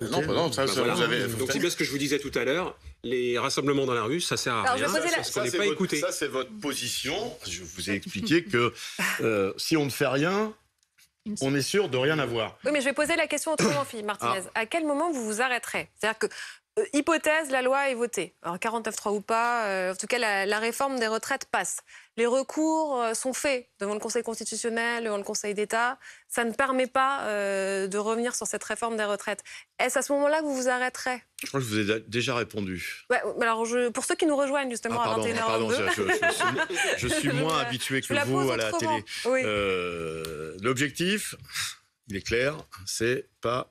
non, non, ça, bah Donc, c'est bien ce que je vous disais tout à l'heure. Les rassemblements dans la rue, ça sert à rien. pas Ça, c'est votre position. Je vous ai expliqué que euh, si on ne fait rien, on est sûr de rien avoir. Oui, mais je vais poser la question autrement, Philippe Martinez. Ah. À quel moment vous vous arrêterez C'est-à-dire que euh, hypothèse, la loi est votée. Alors 49-3 ou pas, euh, en tout cas la, réforme des retraites passe. Les recours euh, sont faits devant le Conseil constitutionnel, devant le Conseil d'État. Ça ne permet pas de revenir sur cette réforme des retraites. Est-ce à ce moment-là que vous vous arrêterez Je crois que je vous ai déjà répondu. alors je, pour ceux qui nous rejoignent justement ah, à 21 h pardon, je, je, suis, moins habitué que vous à la télé. L'objectif, il est clair, c'est pas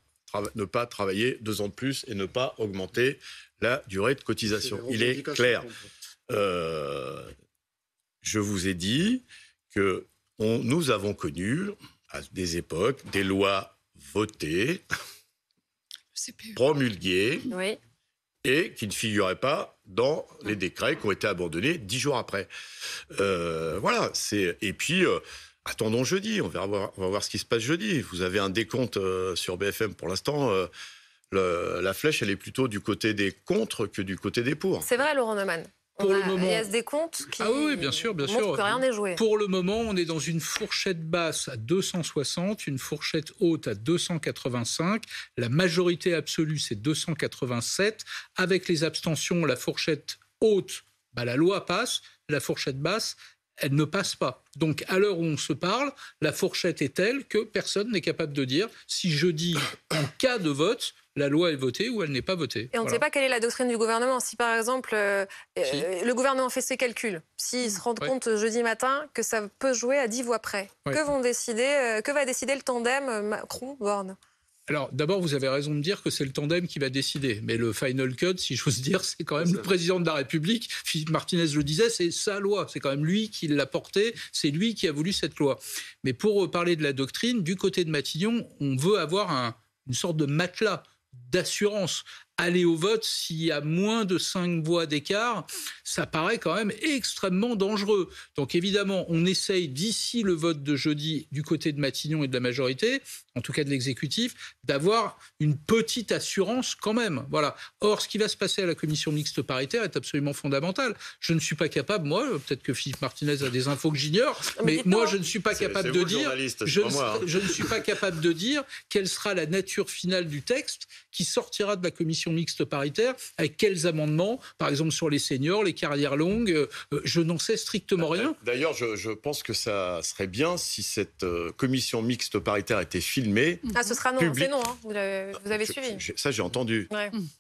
ne pas travailler deux ans de plus et ne pas augmenter la durée de cotisation. Il est clair. Euh, je vous ai dit que nous avons connu, à des époques, des lois votées, promulguées, et qui ne figuraient pas dans les décrets qui ont été abandonnés dix jours après. Euh, voilà. Et puis. Euh, attendons jeudi, on, verra on va voir ce qui se passe jeudi. Vous avez un décompte euh, sur BFM pour l'instant. Euh, la flèche, elle est plutôt du côté des contre que du côté des pour. C'est vrai, Laurent Neumann pour le moment. Il y a ce qui. Ah oui, bien sûr, bien sûr. Que rien joué. Pour le moment, on est dans une fourchette basse à 260, une fourchette haute à 285. La majorité absolue, c'est 287. Avec les abstentions, la fourchette haute, bah, la loi passe. La fourchette basse, elle ne passe pas. Donc à l'heure où on se parle, la fourchette est telle que personne n'est capable de dire si je dis en cas de vote, la loi est votée ou elle n'est pas votée. Et on ne sait pas quelle est la doctrine du gouvernement. Si par exemple euh, euh, le gouvernement fait ses calculs, s'il se rend compte jeudi matin que ça peut jouer à 10 voix près, que vont décider, euh, que va décider le tandem Macron-Borne alors, d'abord, vous avez raison de dire que c'est le tandem qui va décider. Mais le final cut, si j'ose dire, c'est quand même le président de la République. Philippe Martinez le disait, c'est sa loi. C'est quand même lui qui l'a portée. C'est lui qui a voulu cette loi. Mais pour euh, parler de la doctrine, du côté de Matignon, on veut avoir une sorte de matelas d'assurance. Aller au vote s'il y a moins de 5 voix d'écart, ça paraît quand même extrêmement dangereux. Donc évidemment, on essaye d'ici le vote de jeudi du côté de Matignon et de la majorité, en tout cas de l'exécutif, d'avoir une petite assurance quand même. Voilà. Or, ce qui va se passer à la commission mixte paritaire est absolument fondamental. Je ne suis pas capable, moi, peut-être que Philippe Martinez a des infos que j'ignore, mais, moi, je ne suis pas capable de dire, hein. je ne suis pas capable de dire quelle sera la nature finale du texte qui sortira de la commission mixte paritaire, avec quels amendements, par exemple sur les seniors, les carrières longues, euh, euh, je n'en sais strictement rien. D'ailleurs, je, pense que ça serait bien si cette euh, commission mixte paritaire était filmée. Ah, ce sera non, c'est non, hein. vous, avez, suivi. ça, j'ai entendu.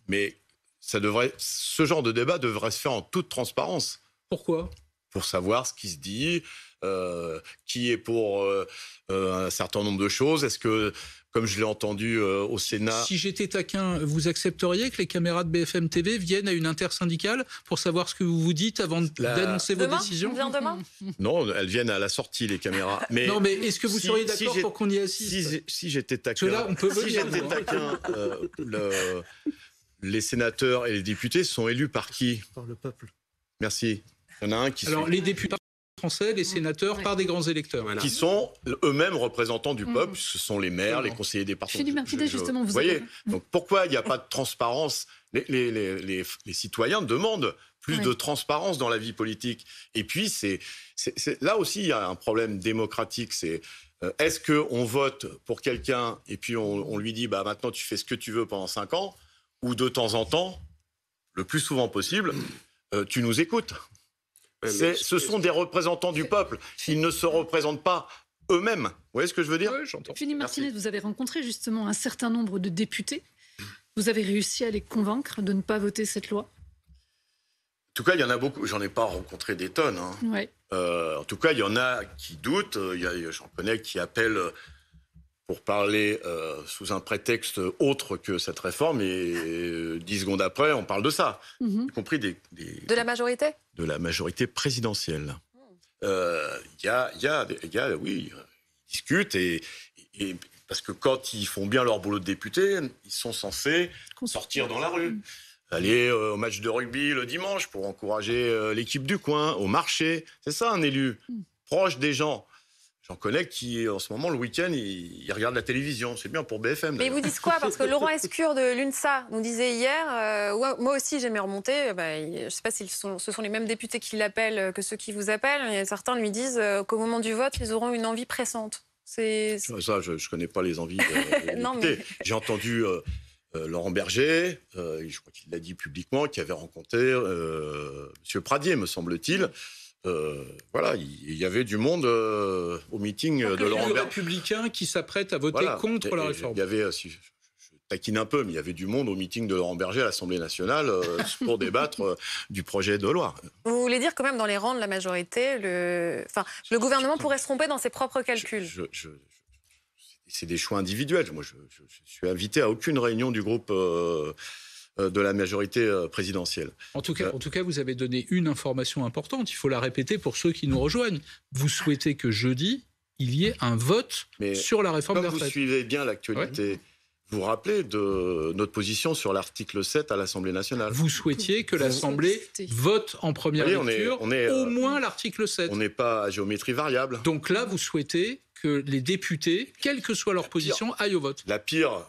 Mais ça devrait, ce genre de débat devrait se faire en toute transparence. Pourquoi pour savoir ce qui se dit, euh, qui est pour euh, euh, un certain nombre de choses. Est-ce que, comme je l'ai entendu au Sénat... Si j'étais taquin, vous accepteriez que les caméras de BFM TV viennent à une intersyndicale pour savoir ce que vous vous dites avant d'annoncer vos décisions demain Non, elles viennent à la sortie, les caméras. Mais non, mais est-ce que vous seriez d'accord pour qu'on y assiste Si, j'étais taquin... on peut si j'étais taquin, les sénateurs et les députés sont élus par qui Par le peuple. Merci y en a un qui. Alors, les députés français, les sénateurs, par des grands électeurs. Qui sont eux-mêmes représentants du peuple, mmh. ce sont les maires, les conseillers départementaux. Je, justement, vous, voyez. Donc pourquoi il n'y a pas de transparence les, citoyens demandent plus de transparence dans la vie politique. Et puis, c'est, là aussi, il y a un problème démocratique. C'est euh, est-ce qu'on vote pour quelqu'un et puis on, lui dit bah, maintenant tu fais ce que tu veux pendant 5 ans, ou de temps en temps, le plus souvent possible, euh, tu nous écoutes euh, ce sont des représentants du peuple. s'ils ne se représentent pas eux-mêmes. Vous voyez ce que je veux dire oui, Philippe Martinez, vous avez rencontré justement un certain nombre de députés. Vous avez réussi à les convaincre de ne pas voter cette loi en tout cas, il y en a beaucoup. J'en ai pas rencontré des tonnes. Hein. Euh, en tout cas, il y en a qui doutent. J'en connais qui appellent pour parler euh, sous un prétexte autre que cette réforme. Et euh, dix secondes après, on parle de ça, mhm. y compris des, De la majorité De la majorité présidentielle. Il hmm. euh, y, a, y, a, oui, ils discutent et, parce que quand ils font bien leur boulot de député, ils sont censés sortir dans la rue. Hmm. Aller au match de rugby le dimanche pour encourager l'équipe du coin, au marché. C'est ça un élu, hmm. proche des gens. J'en connais qui, en ce moment, le week-end, ils, regardent la télévision. C'est bien pour BFM. Mais ils vous disent quoi Parce que Laurent Escure de l'UNSA nous disait hier, euh, moi aussi j'aimais remonter. Euh, bah, je ne sais pas si sont, ce sont les mêmes députés qui l'appellent euh, que ceux qui vous appellent. certains lui disent qu'au moment du vote, ils auront une envie pressante. C'est ça. Je ne connais pas les envies. J'ai entendu. Laurent Berger, je crois qu'il l'a dit publiquement, qui avait rencontré M. Pradier, me semble-t-il. Euh, voilà, il y, avait du monde euh, au meeting euh, ah, de Laurent Berger. républicains qui s'apprête à voter contre la réforme. Il y avait, je, taquine un peu, mais il y avait du monde au meeting de Laurent Berger à l'Assemblée nationale pour débattre du projet de loi. Vous voulez dire quand même dans les rangs de la majorité, le, enfin, le gouvernement pourrait se tromper dans ses propres calculs C'est des choix individuels. Moi, je, suis invité à aucune réunion du groupe euh, de la majorité euh, présidentielle. En tout, cas, euh, en tout cas, vous avez donné une information importante, il faut la répéter pour ceux qui nous rejoignent. Vous souhaitez que jeudi, il y ait un vote sur la réforme des retraites. Vous suivez bien l'actualité. Vous Vous rappelez de notre position sur l'article 7 à l'Assemblée nationale. Vous souhaitiez que l'Assemblée vote en première lecture au moins l'article 7. On n'est pas à géométrie variable. Donc là, vous souhaitez que les députés, quelle que soit leur position, aillent au vote. La pire,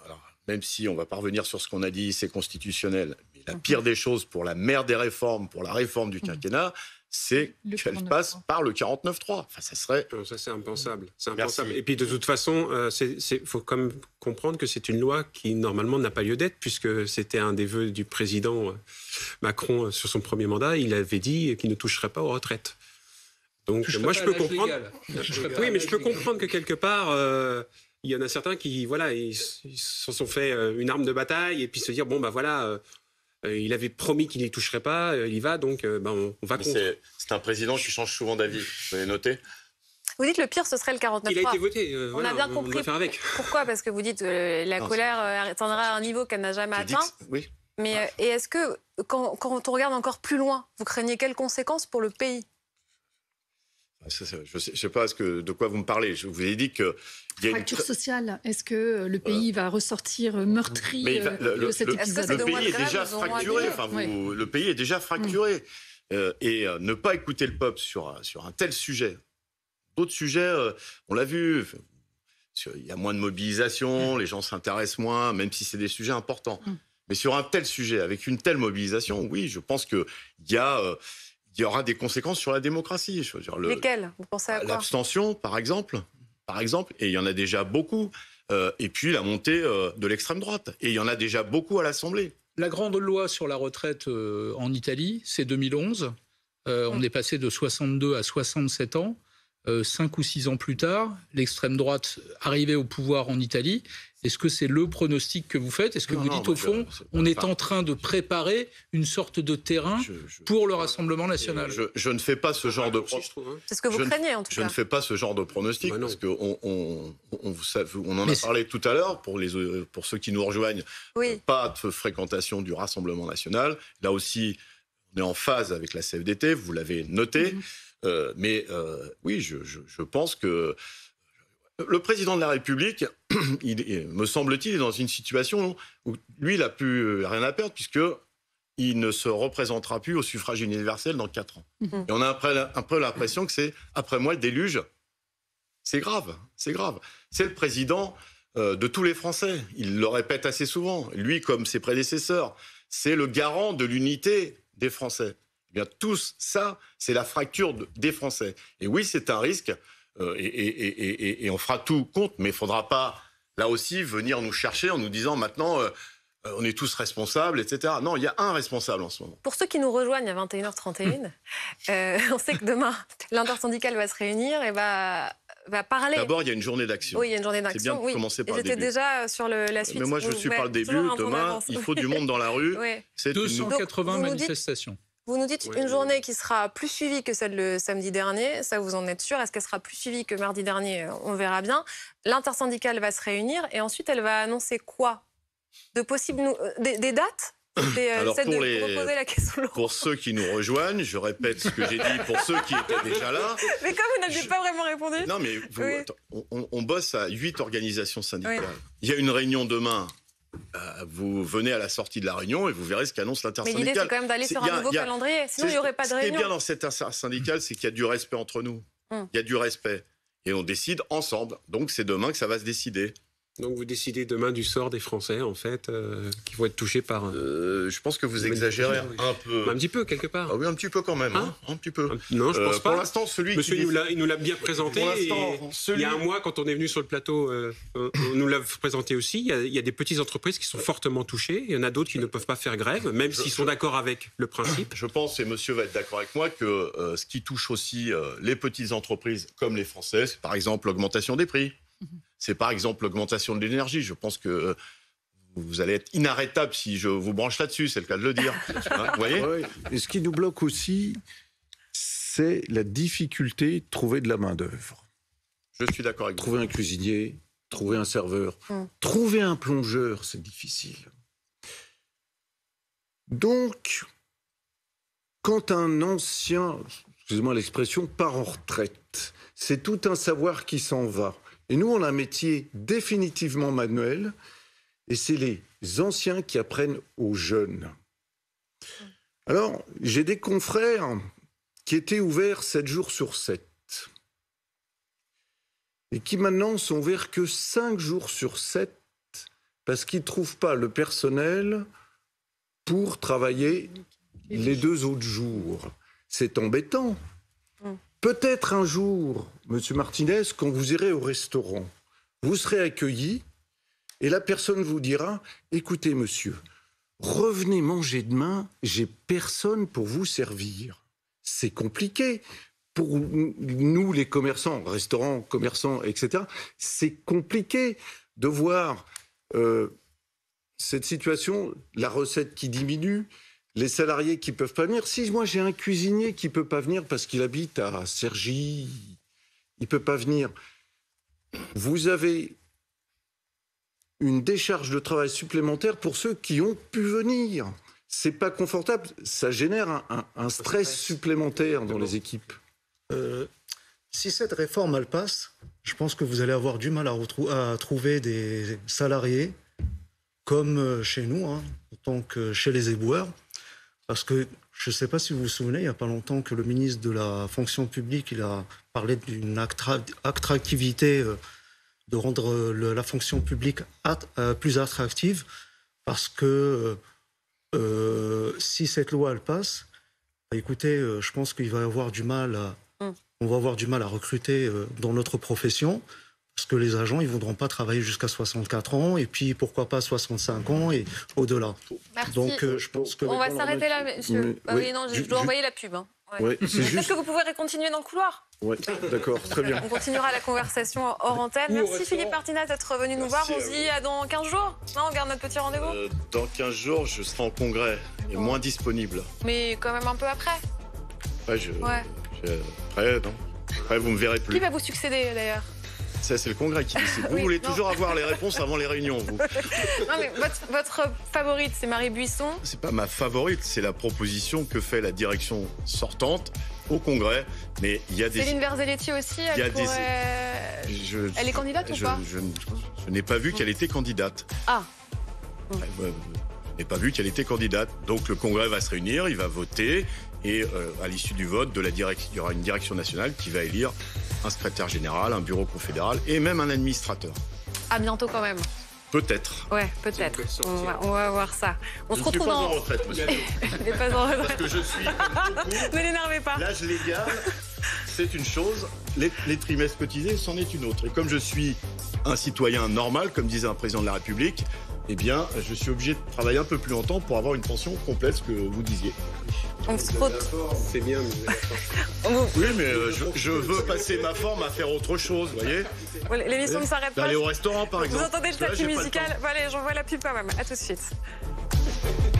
même si on va pas sur ce qu'on a dit, c'est constitutionnel. la mhm. pire des choses pour la mère des réformes, pour la réforme du mhm. quinquennat, c'est qu'elle passe par le 49-3. Enfin, ça serait. Euh, ça, c'est impensable. C'est impensable. Et puis, de toute façon, il euh, faut quand même comprendre que c'est une loi qui, normalement, n'a pas lieu d'être, puisque c'était un des vœux du président euh, Macron sur son premier mandat. Il avait dit qu'il ne toucherait pas aux retraites. Donc, moi, je peux comprendre. Oui, mais je peux comprendre que quelque part il y en a certains qui, voilà, ils s'en sont fait euh, une arme de bataille et puis se dire, bon, ben bah, voilà, euh, euh, il avait promis qu'il n'y toucherait pas, il y va, donc ben, on, va C'est un président qui change souvent d'avis, vous avez noté vous dites le pire, ce serait le 49 Il a été voté. on a bien on compris. avec. Pourquoi Parce que vous dites la colère atteindra un niveau qu'elle n'a jamais atteint. Oui. Mais ah. et est-ce que quand, quand, on regarde encore plus loin, vous craignez quelles conséquences pour le pays je ne sais, pas ce que, de quoi vous me parlez. Je vous ai dit que. Fracture sociale. Est-ce que euh, le pays va ressortir euh, meurtri euh, le, de cet pays est déjà fracturé. Le pays est déjà fracturé. Mm. et ne pas écouter le peuple sur un, sur un tel sujet. D'autres sujets, on l'a vu. Il y a moins de mobilisation, mm. les gens s'intéressent moins, même si c'est des sujets importants. Mm. Mais sur un tel sujet, avec une telle mobilisation, oui, je pense qu'il y a il y aura des conséquences sur la démocratie. Je Lesquelles Vous pensez à quoi L'abstention, par exemple. Par exemple, et il y en a déjà beaucoup. Euh, et puis la montée euh, de l'extrême droite. Et il y en a déjà beaucoup à l'Assemblée. La grande loi sur la retraite euh, en Italie, c'est 2011. On mm. est passé de 62 à 67 ans. cinq ou six ans plus tard, l'extrême droite arrivait au pouvoir en Italie est-ce que c'est le pronostic que vous faites Est-ce que vous dites, au fond, on est en train de préparer une sorte de terrain pour le Rassemblement national je, ne fais pas ce genre de pronostic. Hein. C'est ce que vous craignez, en tout cas. Je ne fais pas ce genre de pronostic, bah parce qu'on on, on, en a parlé tout à l'heure, pour, les, euh, pour ceux qui nous rejoignent, euh, pas de fréquentation du Rassemblement national. Là aussi, on est en phase avec la CFDT, e vous l'avez noté. Mhm. Euh, mais oui, je, pense que le président de la République, me semble-t-il, est dans une situation où lui, il n'a plus euh, rien à perdre puisque il ne se représentera plus au suffrage universel dans quatre ans. Mhm. Et on a un peu, l'impression que c'est après moi le déluge. C'est grave, c'est grave. C'est le président euh, de tous les Français. Il le répète assez souvent. Lui, comme ses prédécesseurs, c'est le garant de l'unité des Français. Eh bien, tous ça, c'est la fracture des Français. Et oui, c'est un risque. Euh, et, on fera tout compte, mais il ne faudra pas, là aussi, venir nous chercher en nous disant maintenant, euh, euh, on est tous responsables, etc. Non, il y a un responsable en ce moment. Pour ceux qui nous rejoignent à 21h31, hum. on sait que demain, l'intersyndicale va se réunir et va... parler. D'abord, il y a une journée d'action. Oui, il y a une journée d'action. C'est bien de oui. commencer par le début. J'étais déjà sur la suite. Mais moi, je suis pas par le début. Demain, il faut du monde dans la rue. C'est 280 manifestations. Vous nous dites une journée qui sera plus suivie que celle le samedi dernier, ça vous en êtes sûr Est-ce qu'elle sera plus suivie que mardi dernier euh, On verra bien. L'intersyndicale va se réunir et ensuite elle va annoncer quoi De possibles euh, des, dates euh, Alors, pour, ceux qui nous rejoignent, je répète ce que j'ai dit pour ceux qui étaient déjà là. Mais comme vous n'avez pas vraiment répondu. Non, mais on, bosse à huit organisations syndicales. Il y a une réunion demain euh, vous venez à la sortie de la réunion et vous verrez ce qu'annonce l'intersyndicale. Mais l'idée, c'est quand même d'aller sur un nouveau calendrier, sinon il n'y aurait pas de réunion. Ce bien dans cette intersyndicale, c'est qu'il y a du respect entre nous. Hum. Il y a du respect. Et on décide ensemble. Donc c'est demain que ça va se décider. Donc vous décidez demain du sort des Français, en fait, euh, qui vont être touchés par... Euh, euh, je pense que vous exagérez un peu. Un petit peu, quelque part. Ah oui, un petit peu quand même. Hein hein. un petit peu. Non, je pense pas. Pour l'instant, celui qui... Monsieur, il nous l'a bien présenté. Et l'instant. Il y a un mois, quand on est venu sur le plateau, on nous l'a présenté aussi. Il y, a, des petites entreprises qui sont fortement touchées. Il y en a d'autres qui ne peuvent pas faire grève, même s'ils sont d'accord avec le principe. Je pense, et monsieur va être d'accord avec moi, que ce qui touche aussi les petites entreprises comme les Françaises, par exemple l'augmentation des prix c'est par exemple l'augmentation de l'énergie. Je pense que euh, vous allez être inarrêtable si je vous branche là-dessus, c'est le cas de le dire. vous voyez Et ce qui nous bloque aussi, c'est la difficulté de trouver de la main-d'œuvre. Je suis d'accord avec trouver vous. Trouver un cuisinier, trouver un serveur, hum. trouver un plongeur, c'est difficile. Donc, quand un ancien, excusez-moi l'expression, part en retraite, c'est tout un savoir qui s'en va. Et nous, on a un métier définitivement manuel, et c'est les anciens qui apprennent aux jeunes. Alors, j'ai des confrères qui étaient ouverts 7 jours sur 7, et qui maintenant sont ouverts que 5 jours sur 7, parce qu'ils ne trouvent pas le personnel pour travailler les deux autres jours. C'est embêtant. Peut-être un jour, Monsieur Martinez, quand vous irez au restaurant, vous serez accueilli et la personne vous dira Écoutez, monsieur, revenez manger demain, j'ai personne pour vous servir. C'est compliqué. Pour nous, les commerçants, restaurants, commerçants, etc., c'est compliqué de voir euh, cette situation, la recette qui diminue, les salariés qui peuvent pas venir. Si moi j'ai un cuisinier qui peut pas venir parce qu'il habite à Sergy il peut pas venir. Vous avez une décharge de travail supplémentaire pour ceux qui ont pu venir. C'est pas confortable, ça génère un, stress supplémentaire dans les équipes. Euh, si cette réforme elle passe, je pense que vous allez avoir du mal à, trouver des salariés comme euh, chez nous, hein, tant que chez les éboueurs, parce que je ne sais pas si vous vous souvenez, il n'y a pas longtemps que le ministre de la fonction publique, il a parlé d'une attractivité, euh, de rendre euh, la fonction publique euh, plus attractive, parce que si cette loi, elle passe, bah, écoutez, je pense qu'il va avoir du mal hum. on va avoir du mal à recruter dans notre profession. Parce que les agents, ils ne voudront pas travailler jusqu'à 64 ans, et puis pourquoi pas 65 ans et au-delà. Donc euh, je pense que... On va s'arrêter là, monsieur. oui, non, je, dois envoyer la pub. Hein. Est-ce que vous pouvez continuer dans le couloir. Oui, d'accord, très bien. On continuera la conversation hors antenne. Merci Philippe Martina d'être venu nous voir. On se dit à dans 15 jours. Non, on garde notre petit rendez-vous. Euh, dans 15 jours, je serai en congrès et moins disponible. Mais quand même un peu après. Ouais, Ouais. Après, non. Après, vous me verrez plus. Qui va vous succéder d'ailleurs c'est le Congrès qui décide. Vous voulez toujours avoir les réponses avant les réunions, vous. votre, favorite, c'est Marie Buisson C'est pas ma favorite, c'est la proposition que fait la direction sortante au Congrès. Mais il y a des. Céline Verzelletti aussi, elle, pourrait... des... elle est candidate ou pas Je, je n'ai pas vu qu'elle était candidate. Ah euh, Je pas vu qu'elle était candidate. Donc le Congrès va se réunir, il va voter, et euh, à l'issue du vote, il y aura une direction nationale qui va élire un secrétaire général, un bureau confédéral et même un administrateur. À ah, bientôt quand même. Peut-être. Ouais, peut-être. On, va voir ça. On se retrouve pas En retraite, monsieur. Il pas en retraite. Parce que je suis. ne l'énervez pas. L'âge légal, c'est une chose. les trimestres cotisés, c'en est une autre. Et comme je suis un citoyen normal, comme disait un président de la République, eh bien, je suis obligé de travailler un peu plus longtemps pour avoir une pension complète, ce que vous disiez. On se C'est bien, mais... Oui, mais euh, je, veux passer ma forme à faire autre chose, vous voyez L'émission ne s'arrête pas. D'aller au restaurant, par exemple. Vous entendez le tapis musical allez, j'envoie la pub quand même. À tout de suite.